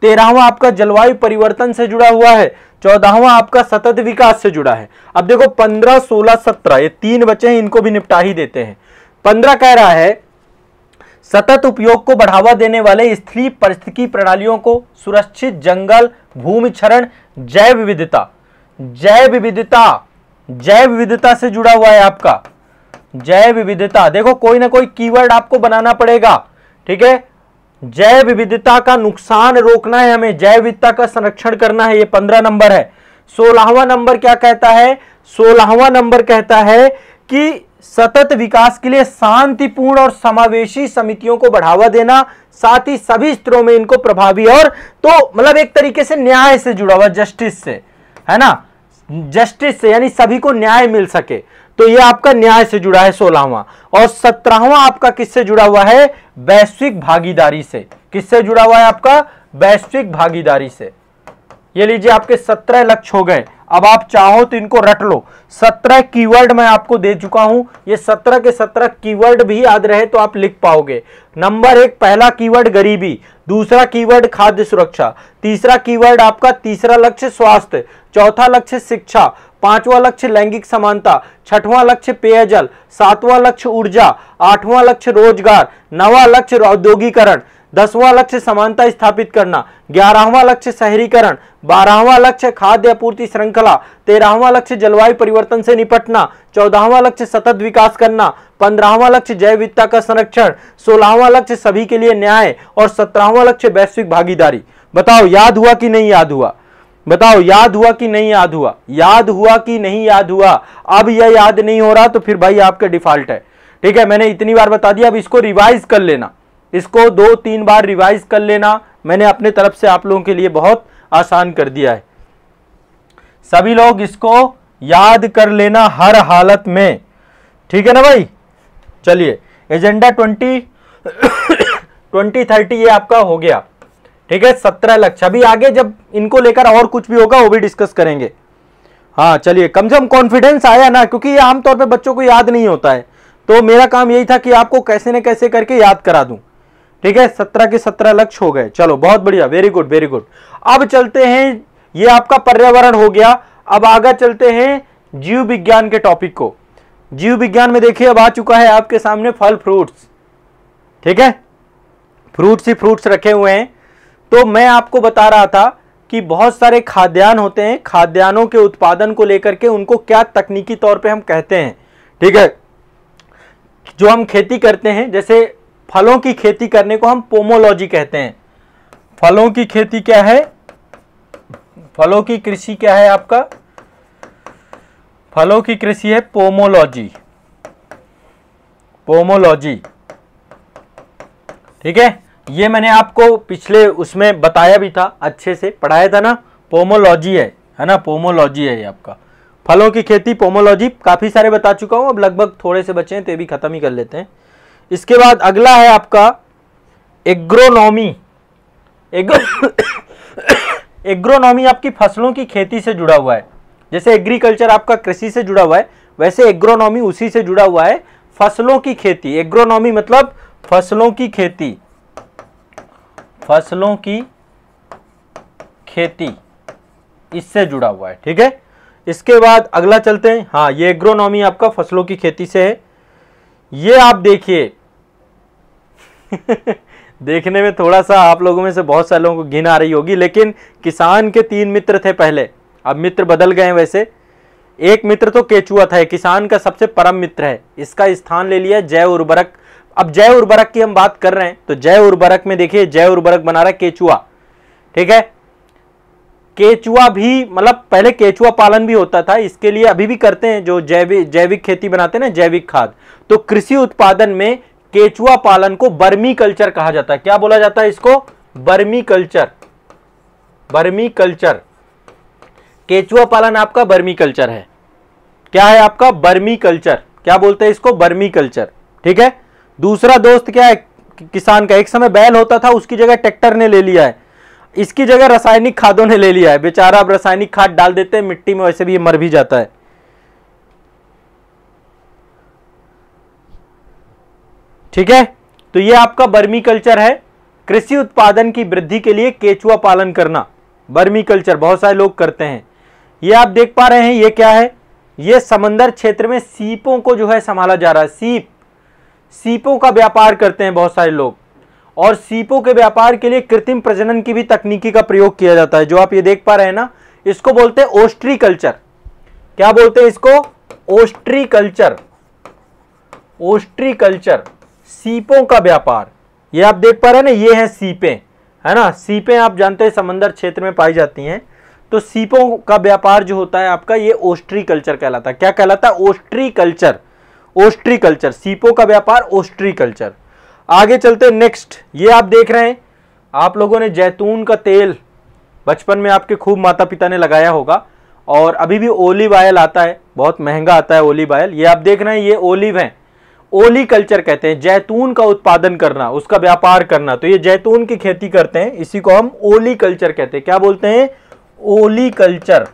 तेरहवा आपका जलवायु परिवर्तन से जुड़ा हुआ है चौदाहवा आपका सतत विकास से जुड़ा है अब देखो पंद्रह सोलह सत्रह ये तीन बच्चे हैं इनको भी निपटा ही देते हैं पंद्रह कह रहा है सतत उपयोग को बढ़ावा देने वाले स्त्री परिस्थिति प्रणालियों को सुरक्षित जंगल भूमि क्षरण जैव विविधता जैव विविधता जैव विविधता से जुड़ा हुआ है आपका जैव विविधता देखो कोई ना कोई कीवर्ड आपको बनाना पड़ेगा ठीक है जैव विविधता का नुकसान रोकना है हमें जैव विविधता का संरक्षण करना है ये पंद्रह नंबर है सोलहवा नंबर क्या कहता है सोलहवा नंबर कहता है कि सतत विकास के लिए शांतिपूर्ण और समावेशी समितियों को बढ़ावा देना साथ ही सभी स्तरों में इनको प्रभावी और तो मतलब एक तरीके से न्याय से जुड़ा हुआ जस्टिस से है ना जस्टिस से यानी सभी को न्याय मिल सके तो ये आपका न्याय से जुड़ा है सोलहवां और सत्रहवा आपका किससे जुड़ा हुआ है वैश्विक भागीदारी से किससे जुड़ा हुआ है आपका वैश्विक भागीदारी से ये लीजिए आपके सत्रह लक्ष्य हो गए अब आप चाहो तो इनको रट लो सत्रह कीवर्ड मैं आपको दे चुका हूं ये सत्रह के सत्रह कीवर्ड भी याद रहे तो आप लिख पाओगे नंबर एक पहला कीवर्ड गरीबी दूसरा कीवर्ड खाद्य सुरक्षा तीसरा कीवर्ड आपका तीसरा लक्ष्य स्वास्थ्य चौथा लक्ष्य शिक्षा पांचवा लक्ष्य लैंगिक समानता छठवां लक्ष्य पेयजल सातवां लक्ष्य ऊर्जा आठवां लक्ष्य रोजगार नवा लक्ष्य औद्योगिकरण दसवां लक्ष्य समानता स्थापित करना ग्यारहवां लक्ष्य शहरीकरण बारहवां लक्ष्य खाद्य आपूर्ति श्रृंखला तेरहवां लक्ष्य जलवायु परिवर्तन से निपटना चौदहवां लक्ष्य सतत विकास करना पंद्रहवां लक्ष्य जैव का संरक्षण सोलहवां लक्ष्य सभी के लिए न्याय और सत्रहवां लक्ष्य वैश्विक भागीदारी बताओ याद हुआ कि नहीं याद हुआ बताओ याद हुआ कि नहीं याद हुआ याद हुआ कि नहीं याद हुआ अब यह याद नहीं हो रहा तो फिर भाई आपका डिफॉल्ट है ठीक है मैंने इतनी बार बता दिया अब इसको रिवाइज कर लेना इसको दो तीन बार रिवाइज कर लेना मैंने अपने तरफ से आप लोगों के लिए बहुत आसान कर दिया है सभी लोग इसको याद कर लेना हर हालत में ठीक है ना भाई चलिए एजेंडा ट्वेंटी ट्वेंटी थर्टी ये आपका हो गया ठीक है सत्रह लक्ष अभी आगे जब इनको लेकर और कुछ भी होगा वो भी डिस्कस करेंगे हाँ चलिए कम से कम कॉन्फिडेंस आया ना क्योंकि ये आमतौर पर बच्चों को याद नहीं होता है तो मेरा काम यही था कि आपको कैसे न कैसे करके याद करा दूं ठीक है सत्रह के सत्रह लक्ष्य हो गए चलो बहुत बढ़िया वेरी गुड वेरी गुड अब चलते हैं ये आपका पर्यावरण हो गया अब आगे चलते हैं जीव विज्ञान के टॉपिक को जीव विज्ञान में देखिए अब आ चुका है आपके सामने फल फ्रूट्स ठीक है फ्रूट्स ही फ्रूट्स रखे हुए हैं तो मैं आपको बता रहा था कि बहुत सारे खाद्यान्न होते हैं खाद्यान्नों के उत्पादन को लेकर के उनको क्या तकनीकी तौर पे हम कहते हैं ठीक है जो हम खेती करते हैं जैसे फलों की खेती करने को हम पोमोलॉजी कहते हैं फलों की खेती क्या है फलों की कृषि क्या है आपका फलों की कृषि है पोमोलॉजी पोमोलॉजी ठीक है ये मैंने आपको पिछले उसमें बताया भी था अच्छे से पढ़ाया था ना पोमोलॉजी है है ना पोमोलॉजी है ये आपका फलों की खेती पोमोलॉजी काफ़ी सारे बता चुका हूँ अब लगभग थोड़े से बचे हैं तो ये भी ख़त्म ही कर लेते हैं इसके बाद अगला है आपका एग्रोनॉमी एग्रो एग्रोनॉमी आपकी फसलों की खेती से जुड़ा हुआ है जैसे एग्रीकल्चर आपका कृषि से जुड़ा हुआ है वैसे एग्रोनॉमी उसी से जुड़ा हुआ है फसलों की खेती एग्रोनॉमी मतलब फसलों की खेती फसलों की खेती इससे जुड़ा हुआ है ठीक है इसके बाद अगला चलते हैं हाँ ये एग्रोनॉमी आपका फसलों की खेती से है ये आप देखिए देखने में थोड़ा सा आप लोगों में से बहुत सारे लोगों को घिन आ रही होगी लेकिन किसान के तीन मित्र थे पहले अब मित्र बदल गए वैसे एक मित्र तो केचुआ था किसान का सबसे परम मित्र है इसका स्थान ले लिया जैव उर्वरक अब जैव उर्वरक की हम बात कर रहे हैं तो जैव उर्वरक में देखिए जैव उर्वरक बना रहा है केचुआ ठीक है केचुआ भी मतलब पहले केचुआ पालन भी होता था इसके लिए अभी भी करते हैं जो जैविक जैविक खेती बनाते हैं ना जैविक खाद तो कृषि उत्पादन में केचुआ पालन को बर्मी कल्चर कहा जाता है क्या बोला जाता है इसको बर्मी कल्चर बर्मी कल्चर केचुआ पालन आपका बर्मी कल्चर है क्या है आपका बर्मी कल्चर क्या बोलते हैं इसको बर्मी कल्चर ठीक है दूसरा दोस्त क्या है किसान का एक समय बैल होता था उसकी जगह ट्रैक्टर ने ले लिया है इसकी जगह रासायनिक खादों ने ले लिया है बेचारा अब रासायनिक खाद डाल देते हैं मिट्टी में वैसे भी मर भी जाता है ठीक है तो ये आपका बर्मी कल्चर है कृषि उत्पादन की वृद्धि के लिए केचुआ पालन करना बर्मी कल्चर बहुत सारे लोग करते हैं ये आप देख पा रहे हैं ये क्या है ये समंदर क्षेत्र में सीपों को जो है संभाला जा रहा है सीप सीपों का व्यापार करते हैं बहुत सारे लोग और सीपों के व्यापार के लिए कृत्रिम प्रजनन की भी तकनीकी का प्रयोग किया जाता है जो आप ये देख पा रहे हैं ना इसको बोलते हैं ओस्ट्री कल्चर क्या बोलते हैं इसको ओस्ट्री कल्चर ओस्ट्री कल्चर सीपों का व्यापार ये आप देख पा रहे हैं ना ये है सीपें है ना सीपें आप जानते हैं समंदर क्षेत्र में पाई जाती हैं तो सीपों का व्यापार जो होता है आपका ये ओस्ट्री कल्चर कहलाता है क्या कहलाता है ओस्ट्री कल्चर ओस्ट्री कल्चर सीपो का व्यापार ओस्ट्री कल्चर आगे चलते नेक्स्ट ये आप देख रहे हैं आप लोगों ने जैतून का तेल बचपन में आपके खूब माता पिता ने लगाया होगा और अभी भी ओलिव आयल आता है बहुत महंगा आता है ओलिव आयल ये आप देख रहे हैं ये ओलिव है ओली कल्चर कहते हैं जैतून का उत्पादन करना उसका व्यापार करना तो ये जैतून की खेती करते हैं इसी को हम ओली कल्चर कहते हैं क्या बोलते हैं ओली कल्चर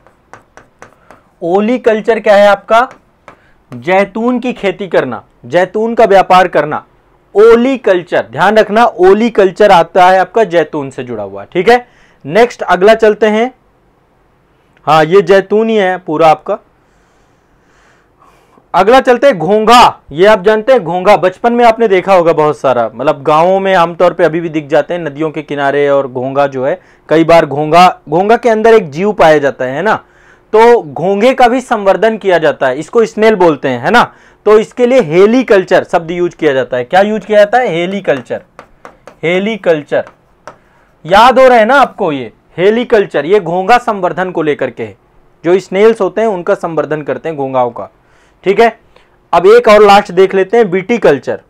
ओली कल्चर क्या है आपका जैतून की खेती करना जैतून का व्यापार करना ओली कल्चर ध्यान रखना ओली कल्चर आता है आपका जैतून से जुड़ा हुआ ठीक है नेक्स्ट अगला चलते हैं हाँ ये जैतून ही है पूरा आपका अगला चलते हैं घोंघा ये आप जानते हैं घोंघा बचपन में आपने देखा होगा बहुत सारा मतलब गांवों में आमतौर पे अभी भी दिख जाते हैं नदियों के किनारे और घोंघा जो है कई बार घोंघा घोंघा के अंदर एक जीव पाया जाता है ना तो घोंगे का भी संवर्धन किया जाता है इसको स्नेल बोलते हैं है ना तो इसके लिए हेली कल्चर शब्द यूज किया जाता है क्या यूज किया जाता है हेली कल्चर हेली कल्चर याद हो रहे हैं ना आपको ये हेली कल्चर ये घोंगा संवर्धन को लेकर के जो स्नेल्स होते हैं उनका संवर्धन करते हैं घोंगाओं का ठीक है अब एक और लास्ट देख लेते हैं बीटी कल्चर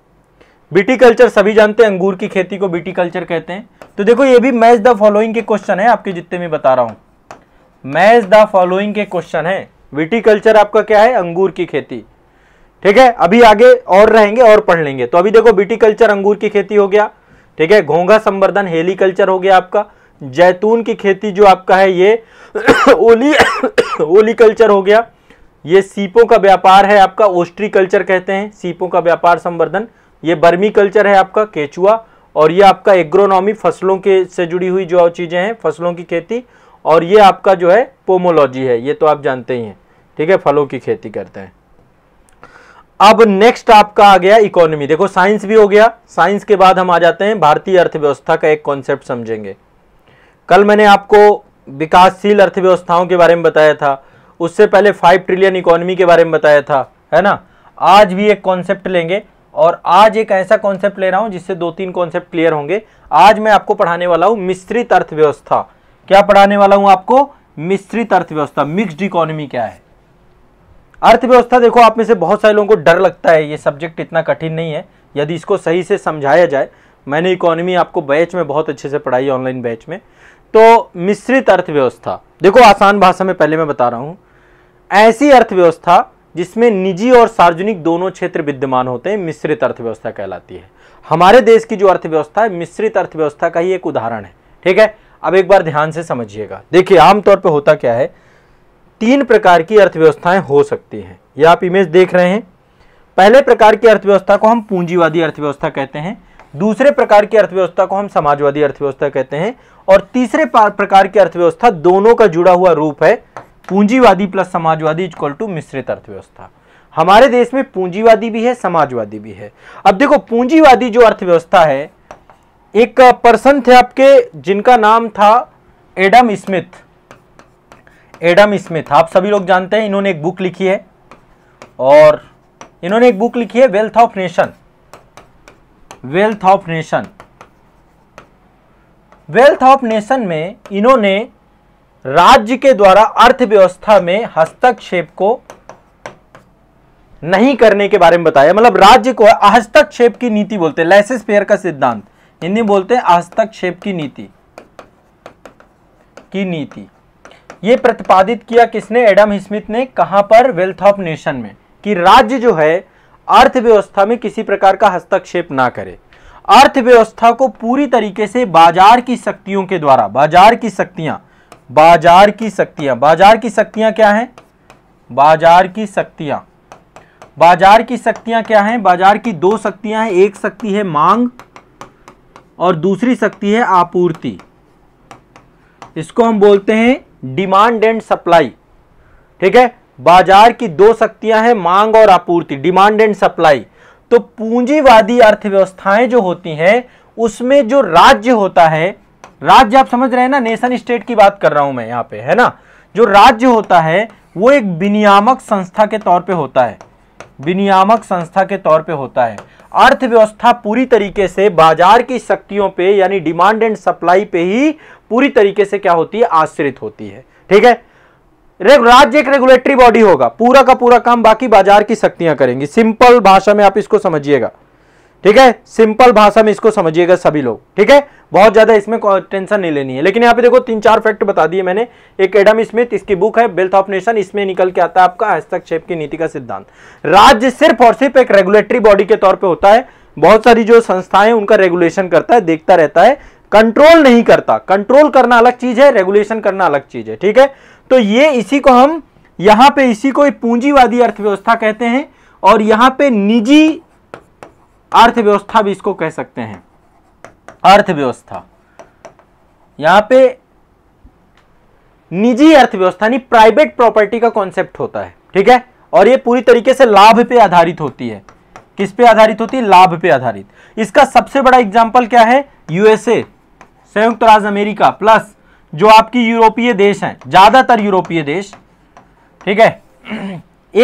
बीटी कल्चर सभी जानते हैं अंगूर की खेती को बीटी कल्चर कहते हैं तो देखो ये भी मैच द फॉलोइंग के क्वेश्चन है आपके जितने में बता रहा हूं मैच द फॉलोइंग के क्वेश्चन है विटिकल्चर आपका क्या है अंगूर की खेती ठीक है अभी आगे और रहेंगे और पढ़ लेंगे तो अभी देखो विटिकल्चर अंगूर की खेती हो गया ठीक है घोंघा संवर्धन हेलीकल्चर हो गया आपका जैतून की खेती जो आपका है ये ओली ओलीकल्चर हो गया ये सीपों का व्यापार है आपका ओस्ट्रीकल्चर कहते हैं सीपों का व्यापार संवर्धन ये बर्मी कल्चर है आपका केचुआ और ये आपका एग्रोनॉमी फसलों के से जुड़ी हुई जो चीज़ें हैं फसलों की खेती और ये आपका जो है पोमोलॉजी है ये तो आप जानते ही हैं ठीक है फलों की खेती करते हैं अब नेक्स्ट आपका आ गया इकोनॉमी देखो साइंस भी हो गया साइंस के बाद हम आ जाते हैं भारतीय अर्थव्यवस्था का एक कॉन्सेप्ट समझेंगे कल मैंने आपको विकासशील अर्थव्यवस्थाओं के बारे में बताया था उससे पहले फाइव ट्रिलियन इकोनॉमी के बारे में बताया था है ना आज भी एक कॉन्सेप्ट लेंगे और आज एक ऐसा कॉन्सेप्ट ले रहा हूं जिससे दो तीन कॉन्सेप्ट क्लियर होंगे आज मैं आपको पढ़ाने वाला हूं मिश्रित अर्थव्यवस्था क्या पढ़ाने वाला हूं आपको मिश्रित अर्थव्यवस्था मिक्स्ड इकोनॉमी क्या है अर्थव्यवस्था देखो आप में से बहुत सारे लोगों को डर लगता है ये सब्जेक्ट इतना कठिन नहीं है यदि इसको सही से समझाया जाए मैंने इकोनॉमी आपको बैच में बहुत अच्छे से पढ़ाई ऑनलाइन बैच में तो मिश्रित अर्थव्यवस्था देखो आसान भाषा में पहले मैं बता रहा हूं ऐसी अर्थव्यवस्था जिसमें निजी और सार्वजनिक दोनों क्षेत्र विद्यमान होते हैं मिश्रित अर्थव्यवस्था कहलाती है हमारे देश की जो अर्थव्यवस्था है मिश्रित अर्थव्यवस्था का ही एक उदाहरण है ठीक है अब एक बार ध्यान से समझिएगा देखिए आमतौर पर होता क्या है तीन प्रकार की अर्थव्यवस्थाएं हो सकती हैं ये आप इमेज देख रहे हैं पहले प्रकार की अर्थव्यवस्था को हम पूंजीवादी अर्थव्यवस्था कहते हैं दूसरे प्रकार की अर्थव्यवस्था को हम समाजवादी अर्थव्यवस्था कहते हैं और तीसरे प्रकार की अर्थव्यवस्था दोनों का जुड़ा हुआ रूप है पूंजीवादी प्लस समाजवादी इक्वल टू मिश्रित अर्थव्यवस्था हमारे देश में पूंजीवादी भी है समाजवादी भी है अब देखो पूंजीवादी जो अर्थव्यवस्था है एक पर्सन थे आपके जिनका नाम था एडम स्मिथ एडम स्मिथ आप सभी लोग जानते हैं इन्होंने एक बुक लिखी है और इन्होंने एक बुक लिखी है wealth of nation wealth of nation wealth of nation में इन्होंने राज्य के द्वारा अर्थव्यवस्था में हस्तक्षेप को नहीं करने के बारे में बताया मतलब राज्य को हस्तक्षेप की नीति बोलते हैं लाइसेंस पेयर का सिद्धांत हिंदी बोलते हैं हस्तक्षेप की नीति की नीति ये प्रतिपादित किया किसने एडम स्मिथ ने कहा पर वेल्थ ऑफ नेशन में कि राज्य जो है अर्थव्यवस्था में किसी प्रकार का हस्तक्षेप ना करे अर्थव्यवस्था को पूरी तरीके से बाजार की शक्तियों के द्वारा बाजार की शक्तियां बाजार की शक्तियां बाजार की शक्तियां क्या हैं बाजार की शक्तियां बाजार की शक्तियां क्या हैं बाजार की दो शक्तियां हैं एक शक्ति है मांग और दूसरी शक्ति है आपूर्ति इसको हम बोलते हैं डिमांड एंड सप्लाई ठीक है बाजार की दो शक्तियां हैं मांग और आपूर्ति डिमांड एंड सप्लाई तो पूंजीवादी अर्थव्यवस्थाएं जो होती हैं उसमें जो राज्य होता है राज्य आप समझ रहे हैं ना नेशन स्टेट की बात कर रहा हूं मैं यहां पे है ना जो राज्य होता है वो एक विनियामक संस्था के तौर पे होता है विनियामक संस्था के तौर पे होता है अर्थव्यवस्था पूरी तरीके से बाजार की शक्तियों पे यानी डिमांड एंड सप्लाई पे ही पूरी तरीके से क्या होती है आश्रित होती है ठीक है राज्य एक रेगुलेटरी बॉडी होगा पूरा का पूरा काम बाकी बाजार की शक्तियां करेंगी सिंपल भाषा में आप इसको समझिएगा ठीक है सिंपल भाषा में इसको समझिएगा सभी लोग ठीक है बहुत ज्यादा इसमें टेंशन नहीं लेनी है लेकिन यहाँ पे देखो तीन चार फैक्ट बता दिए मैंने एक एडम स्मिथ इसकी बुक है वेल्थ ऑफ नेशन इसमें निकल के आता है आपका हस्तक्षेप की नीति का सिद्धांत राज्य सिर्फ और सिर्फ एक रेगुलेटरी बॉडी के तौर पर होता है बहुत सारी जो संस्थाएं उनका रेगुलेशन करता है देखता रहता है कंट्रोल नहीं करता कंट्रोल करना अलग चीज है रेगुलेशन करना अलग चीज है ठीक है तो ये इसी को हम यहां पे इसी को पूंजीवादी अर्थव्यवस्था कहते हैं और यहाँ पे निजी अर्थव्यवस्था भी इसको कह सकते हैं अर्थव्यवस्था यहां पे निजी अर्थव्यवस्था यानी प्राइवेट प्रॉपर्टी का कॉन्सेप्ट होता है ठीक है और ये पूरी तरीके से लाभ पे आधारित होती है किस पे आधारित होती है लाभ पे आधारित इसका सबसे बड़ा एग्जाम्पल क्या है यूएसए संयुक्त राज्य अमेरिका प्लस जो आपकी यूरोपीय देश हैं ज्यादातर यूरोपीय देश ठीक है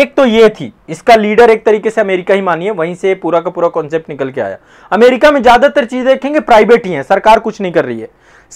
एक तो ये थी इसका लीडर एक तरीके से अमेरिका ही मानिए वहीं से पूरा का पूरा कॉन्सेप्ट निकल के आया अमेरिका में ज्यादातर चीज देखेंगे प्राइवेट ही है सरकार कुछ नहीं कर रही है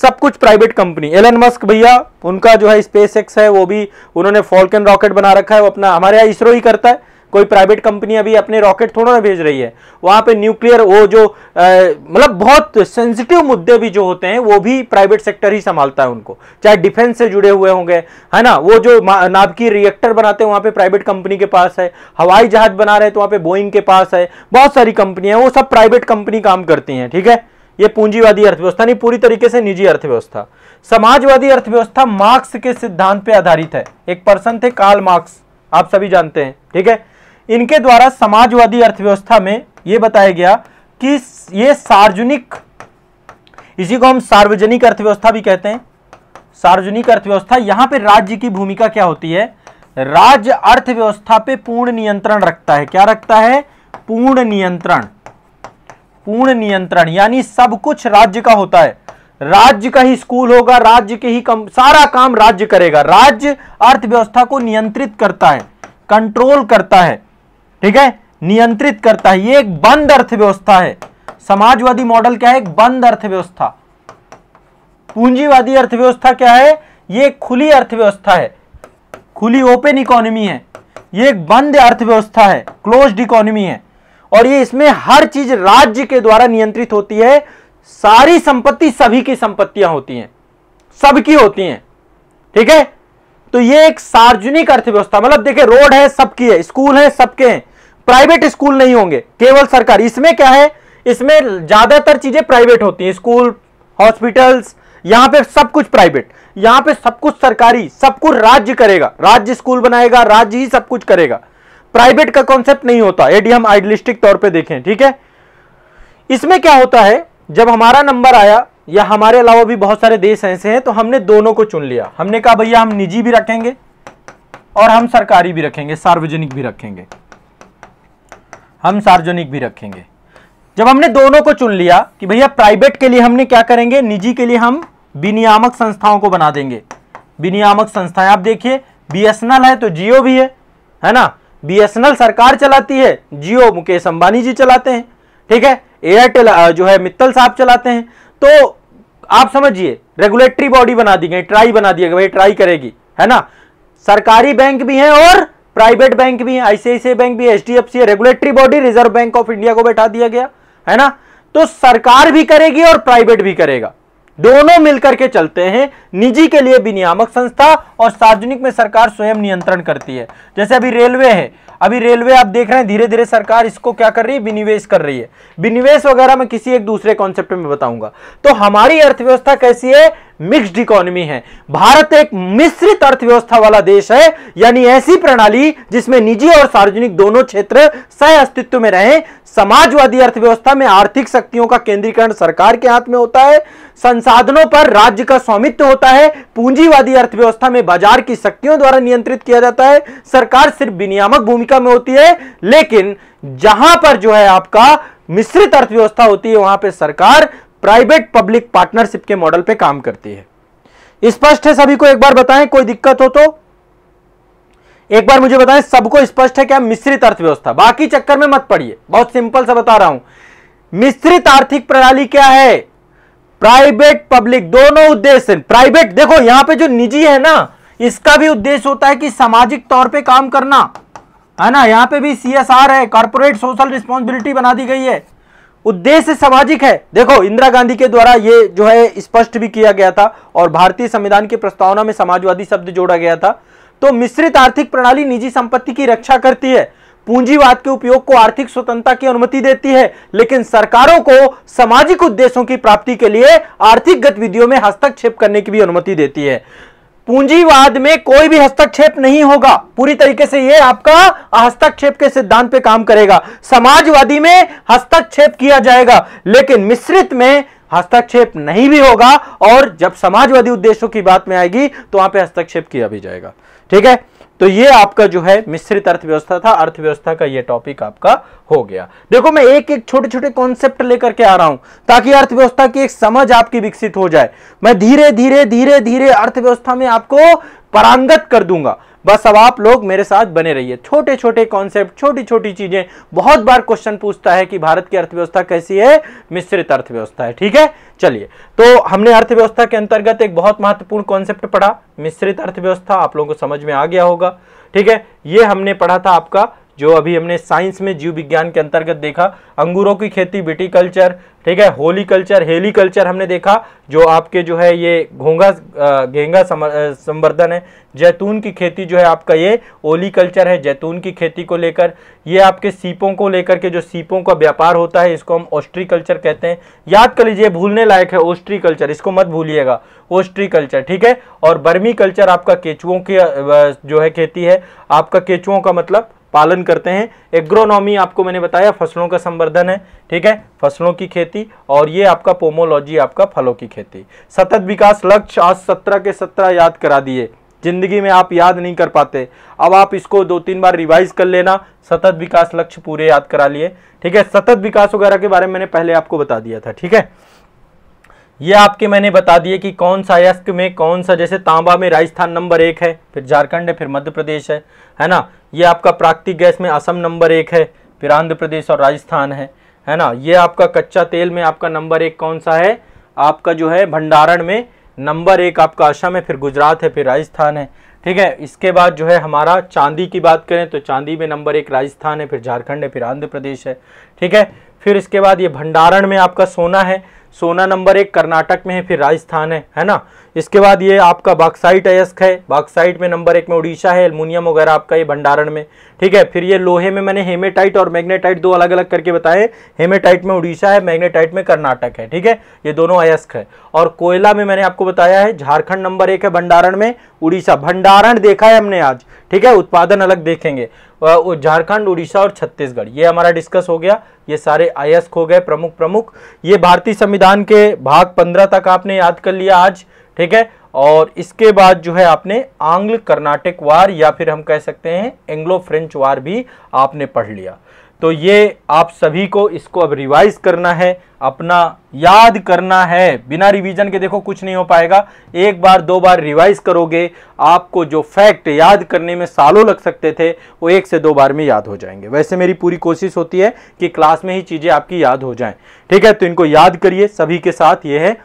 सब कुछ प्राइवेट कंपनी एलन मस्क भैया उनका जो है स्पेस एक्स है वो भी उन्होंने फॉल्कन रॉकेट बना रखा है वो अपना हमारे यहाँ इसरो ही करता है कोई प्राइवेट कंपनी अभी अपने रॉकेट थोड़ा ना भेज रही है वहां पे न्यूक्लियर वो जो मतलब बहुत सेंसिटिव मुद्दे भी जो होते हैं वो भी प्राइवेट सेक्टर ही संभालता है उनको चाहे डिफेंस से जुड़े हुए होंगे है ना वो जो नाभिकीय रिएक्टर बनाते हैं वहां पे प्राइवेट कंपनी के पास है हवाई जहाज बना रहे तो वहां पे बोइंग के पास है बहुत सारी कंपनियां वो सब प्राइवेट कंपनी काम करती है ठीक है ये पूंजीवादी अर्थव्यवस्था नहीं पूरी तरीके से निजी अर्थव्यवस्था समाजवादी अर्थव्यवस्था मार्क्स के सिद्धांत पर आधारित है एक पर्सन थे कार्ल मार्क्स आप सभी जानते हैं ठीक है इनके द्वारा समाजवादी अर्थव्यवस्था में ये बताया गया कि ये सार्वजनिक इसी को हम सार्वजनिक अर्थव्यवस्था भी कहते हैं सार्वजनिक अर्थव्यवस्था यहां पे राज्य की भूमिका क्या होती है राज्य अर्थव्यवस्था पे पूर्ण नियंत्रण रखता है क्या रखता है पूर्ण नियंत्रण पूर्ण नियंत्रण यानी सब कुछ राज्य का होता है राज्य का ही स्कूल होगा राज्य के ही कम सारा काम राज्य करेगा राज्य अर्थव्यवस्था को नियंत्रित करता है कंट्रोल करता है ठीक है नियंत्रित करता है ये एक बंद अर्थव्यवस्था है समाजवादी मॉडल क्या है एक बंद अर्थव्यवस्था पूंजीवादी अर्थव्यवस्था क्या है ये एक खुली अर्थव्यवस्था है खुली ओपन इकोनॉमी है ये एक बंद अर्थव्यवस्था है क्लोज्ड इकोनॉमी है और ये इसमें हर चीज राज्य के द्वारा नियंत्रित होती है सारी संपत्ति सभी की संपत्तियां होती हैं सबकी होती हैं ठीक है तो ये एक सार्वजनिक अर्थव्यवस्था मतलब देखिए रोड है सबकी है स्कूल है सबके हैं प्राइवेट स्कूल नहीं होंगे केवल सरकार इसमें क्या है इसमें ज्यादातर चीजें प्राइवेट होती हैं स्कूल हॉस्पिटल्स यहां पे सब कुछ प्राइवेट यहां पे सब कुछ सरकारी सब कुछ राज्य करेगा राज्य स्कूल बनाएगा राज्य ही सब कुछ करेगा प्राइवेट का कॉन्सेप्ट नहीं होता यदि हम आइडलिस्टिक तौर पर देखें ठीक है इसमें क्या होता है जब हमारा नंबर आया या हमारे अलावा भी बहुत सारे देश ऐसे हैं तो हमने दोनों को चुन लिया हमने कहा भैया हम निजी भी रखेंगे और हम सरकारी भी रखेंगे सार्वजनिक भी रखेंगे हम सार्वजनिक भी रखेंगे जब हमने दोनों को चुन लिया कि भैया प्राइवेट के लिए हमने क्या करेंगे निजी के लिए हम विनियामक संस्थाओं को बना देंगे विनियामक संस्थाएं आप देखिए बीएसएनएल है तो जियो भी है है ना बीएसएनएल सरकार चलाती है जियो मुकेश अंबानी जी चलाते हैं ठीक है एयरटेल जो है मित्तल साहब चलाते हैं तो आप समझिए रेगुलेटरी बॉडी बना दी गई ट्राई बना दिया गया ट्राई करेगी है ना सरकारी बैंक भी हैं और प्राइवेट बैंक भी हैं आईसीआईसी बैंक भी H D F C regulatory body Reserve Bank of India को बैठा दिया गया है ना तो सरकार भी करेगी और प्राइवेट भी करेगा दोनों मिलकर के चलते हैं निजी के लिए विनियामक संस्था और सार्वजनिक में सरकार स्वयं नियंत्रण करती है जैसे अभी रेलवे है अभी रेलवे आप देख रहे हैं धीरे धीरे सरकार इसको क्या कर रही है विनिवेश कर रही है विनिवेश वगैरह मैं किसी एक दूसरे कॉन्सेप्ट में बताऊंगा तो हमारी अर्थव्यवस्था कैसी है मिक्स्ड इकोनॉमी है भारत एक मिश्रित अर्थव्यवस्था वाला देश है यानी ऐसी प्रणाली जिसमें निजी और सार्वजनिक दोनों क्षेत्र सह अस्तित्व में रहे समाजवादी अर्थव्यवस्था में आर्थिक शक्तियों का केंद्रीकरण सरकार के हाथ में होता है संसाधनों पर राज्य का स्वामित्व होता है पूंजीवादी अर्थव्यवस्था में बाजार की शक्तियों द्वारा नियंत्रित किया जाता है सरकार सिर्फ विनियामक भूमिका इनकम में होती है लेकिन जहां पर जो है आपका मिश्रित अर्थव्यवस्था होती है वहां पर सरकार प्राइवेट पब्लिक पार्टनरशिप के मॉडल पर काम करती है स्पष्ट है सभी को एक बार बताएं कोई दिक्कत हो तो एक बार मुझे बताएं सबको स्पष्ट है क्या मिश्रित अर्थव्यवस्था बाकी चक्कर में मत पड़िए बहुत सिंपल सा बता रहा हूं मिश्रित आर्थिक प्रणाली क्या है प्राइवेट पब्लिक दोनों उद्देश्य प्राइवेट देखो यहां पे जो निजी है ना इसका भी उद्देश्य होता है कि सामाजिक तौर पे काम करना है हाँ ना यहाँ पे भी सी एस आर है कॉर्पोरेट सोशल रिस्पॉन्सिबिलिटी बना दी गई है उद्देश्य सामाजिक है देखो इंदिरा गांधी के द्वारा ये जो है स्पष्ट भी किया गया था और भारतीय संविधान की प्रस्तावना में समाजवादी शब्द जोड़ा गया था तो मिश्रित आर्थिक प्रणाली निजी संपत्ति की रक्षा करती है पूंजीवाद के उपयोग को आर्थिक स्वतंत्रता की अनुमति देती है लेकिन सरकारों को सामाजिक उद्देश्यों की प्राप्ति के लिए आर्थिक गतिविधियों में हस्तक्षेप करने की भी अनुमति देती है पूंजीवाद में कोई भी हस्तक्षेप नहीं होगा पूरी तरीके से यह आपका हस्तक्षेप के सिद्धांत पे काम करेगा समाजवादी में हस्तक्षेप किया जाएगा लेकिन मिश्रित में हस्तक्षेप नहीं भी होगा और जब समाजवादी उद्देश्यों की बात में आएगी तो वहां पे हस्तक्षेप किया भी जाएगा ठीक है तो ये आपका जो है मिश्रित अर्थव्यवस्था था अर्थव्यवस्था का ये टॉपिक आपका हो गया देखो मैं एक एक छोटे छोटे कॉन्सेप्ट लेकर के आ रहा हूं ताकि अर्थव्यवस्था की एक समझ आपकी विकसित हो जाए मैं धीरे धीरे धीरे धीरे अर्थव्यवस्था में आपको परांगत कर दूंगा बस अब आप लोग मेरे साथ बने रहिए छोटे छोटे कॉन्सेप्ट छोटी छोटी चीजें बहुत बार क्वेश्चन पूछता है कि भारत की अर्थव्यवस्था कैसी है मिश्रित अर्थव्यवस्था है ठीक है चलिए तो हमने अर्थव्यवस्था के अंतर्गत एक बहुत महत्वपूर्ण कॉन्सेप्ट पढ़ा मिश्रित अर्थव्यवस्था आप लोगों को समझ में आ गया होगा ठीक है ये हमने पढ़ा था आपका जो अभी हमने साइंस में जीव विज्ञान के अंतर्गत देखा अंगूरों की खेती कल्चर ठीक है होली कल्चर हेली कल्चर हमने देखा जो आपके जो है ये घोंगा घेंगा संवर्धन है जैतून की खेती जो है आपका ये ओली कल्चर है जैतून की खेती को लेकर ये आपके सीपों को लेकर के जो सीपों का व्यापार होता है इसको हम ओस्ट्री कल्चर कहते हैं याद कर लीजिए भूलने लायक है ओस्ट्री कल्चर इसको मत भूलिएगा ओस्ट्री कल्चर ठीक है और बर्मी कल्चर आपका केचुओं की जो है खेती है आपका केचुओं का मतलब पालन करते हैं एग्रोनॉमी आपको मैंने बताया फसलों का संवर्धन है ठीक है फसलों की खेती और ये आपका पोमोलॉजी आपका फलों की खेती सतत विकास लक्ष्य आज सत्रह के सत्रह याद करा दिए जिंदगी में आप याद नहीं कर पाते अब आप इसको दो तीन बार रिवाइज कर लेना सतत विकास लक्ष्य पूरे याद करा लिए ठीक है सतत विकास वगैरह के बारे में मैंने पहले आपको बता दिया था ठीक है ये आपके मैंने बता दिए कि कौन सा यस्क में कौन सा जैसे तांबा में राजस्थान नंबर एक है फिर झारखंड है फिर मध्य प्रदेश है है ना ये आपका प्राकृतिक गैस में असम नंबर एक है फिर आंध्र प्रदेश और राजस्थान है है ना ये आपका कच्चा तेल में आपका नंबर एक कौन सा है आपका जो है भंडारण में नंबर एक आपका असम है फिर गुजरात है फिर राजस्थान है ठीक है इसके बाद जो है हमारा चांदी की बात करें तो चांदी में नंबर एक राजस्थान है फिर झारखंड है फिर आंध्र प्रदेश है ठीक है फिर इसके बाद ये भंडारण में आपका सोना है सोना नंबर एक कर्नाटक में है फिर राजस्थान है है ना इसके बाद ये आपका बाक्साइट अयस्क है बाक्साइट में नंबर एक में उड़ीसा है एलमिनियम वगैरह आपका ये भंडारण में ठीक है फिर ये लोहे में मैंने हेमेटाइट और मैग्नेटाइट दो अलग अलग करके बताए हेमेटाइट में उड़ीसा है मैग्नेटाइट में कर्नाटक है ठीक है ये दोनों अयस्क है और कोयला में मैंने आपको बताया है झारखंड नंबर एक है भंडारण में उड़ीसा भंडारण देखा है हमने आज ठीक है उत्पादन अलग देखेंगे झारखंड उड़ीसा और छत्तीसगढ़ ये हमारा डिस्कस हो गया ये सारे आयस्क हो गए प्रमुख प्रमुख ये भारतीय संविधान के भाग पंद्रह तक आपने याद कर लिया आज ठीक है और इसके बाद जो है आपने आंग्ल कर्नाटक वार या फिर हम कह सकते हैं एंग्लो फ्रेंच वार भी आपने पढ़ लिया तो ये आप सभी को इसको अब रिवाइज करना है अपना याद करना है बिना रिवीजन के देखो कुछ नहीं हो पाएगा एक बार दो बार रिवाइज करोगे आपको जो फैक्ट याद करने में सालों लग सकते थे वो एक से दो बार में याद हो जाएंगे वैसे मेरी पूरी कोशिश होती है कि क्लास में ही चीज़ें आपकी याद हो जाएं ठीक है तो इनको याद करिए सभी के साथ ये है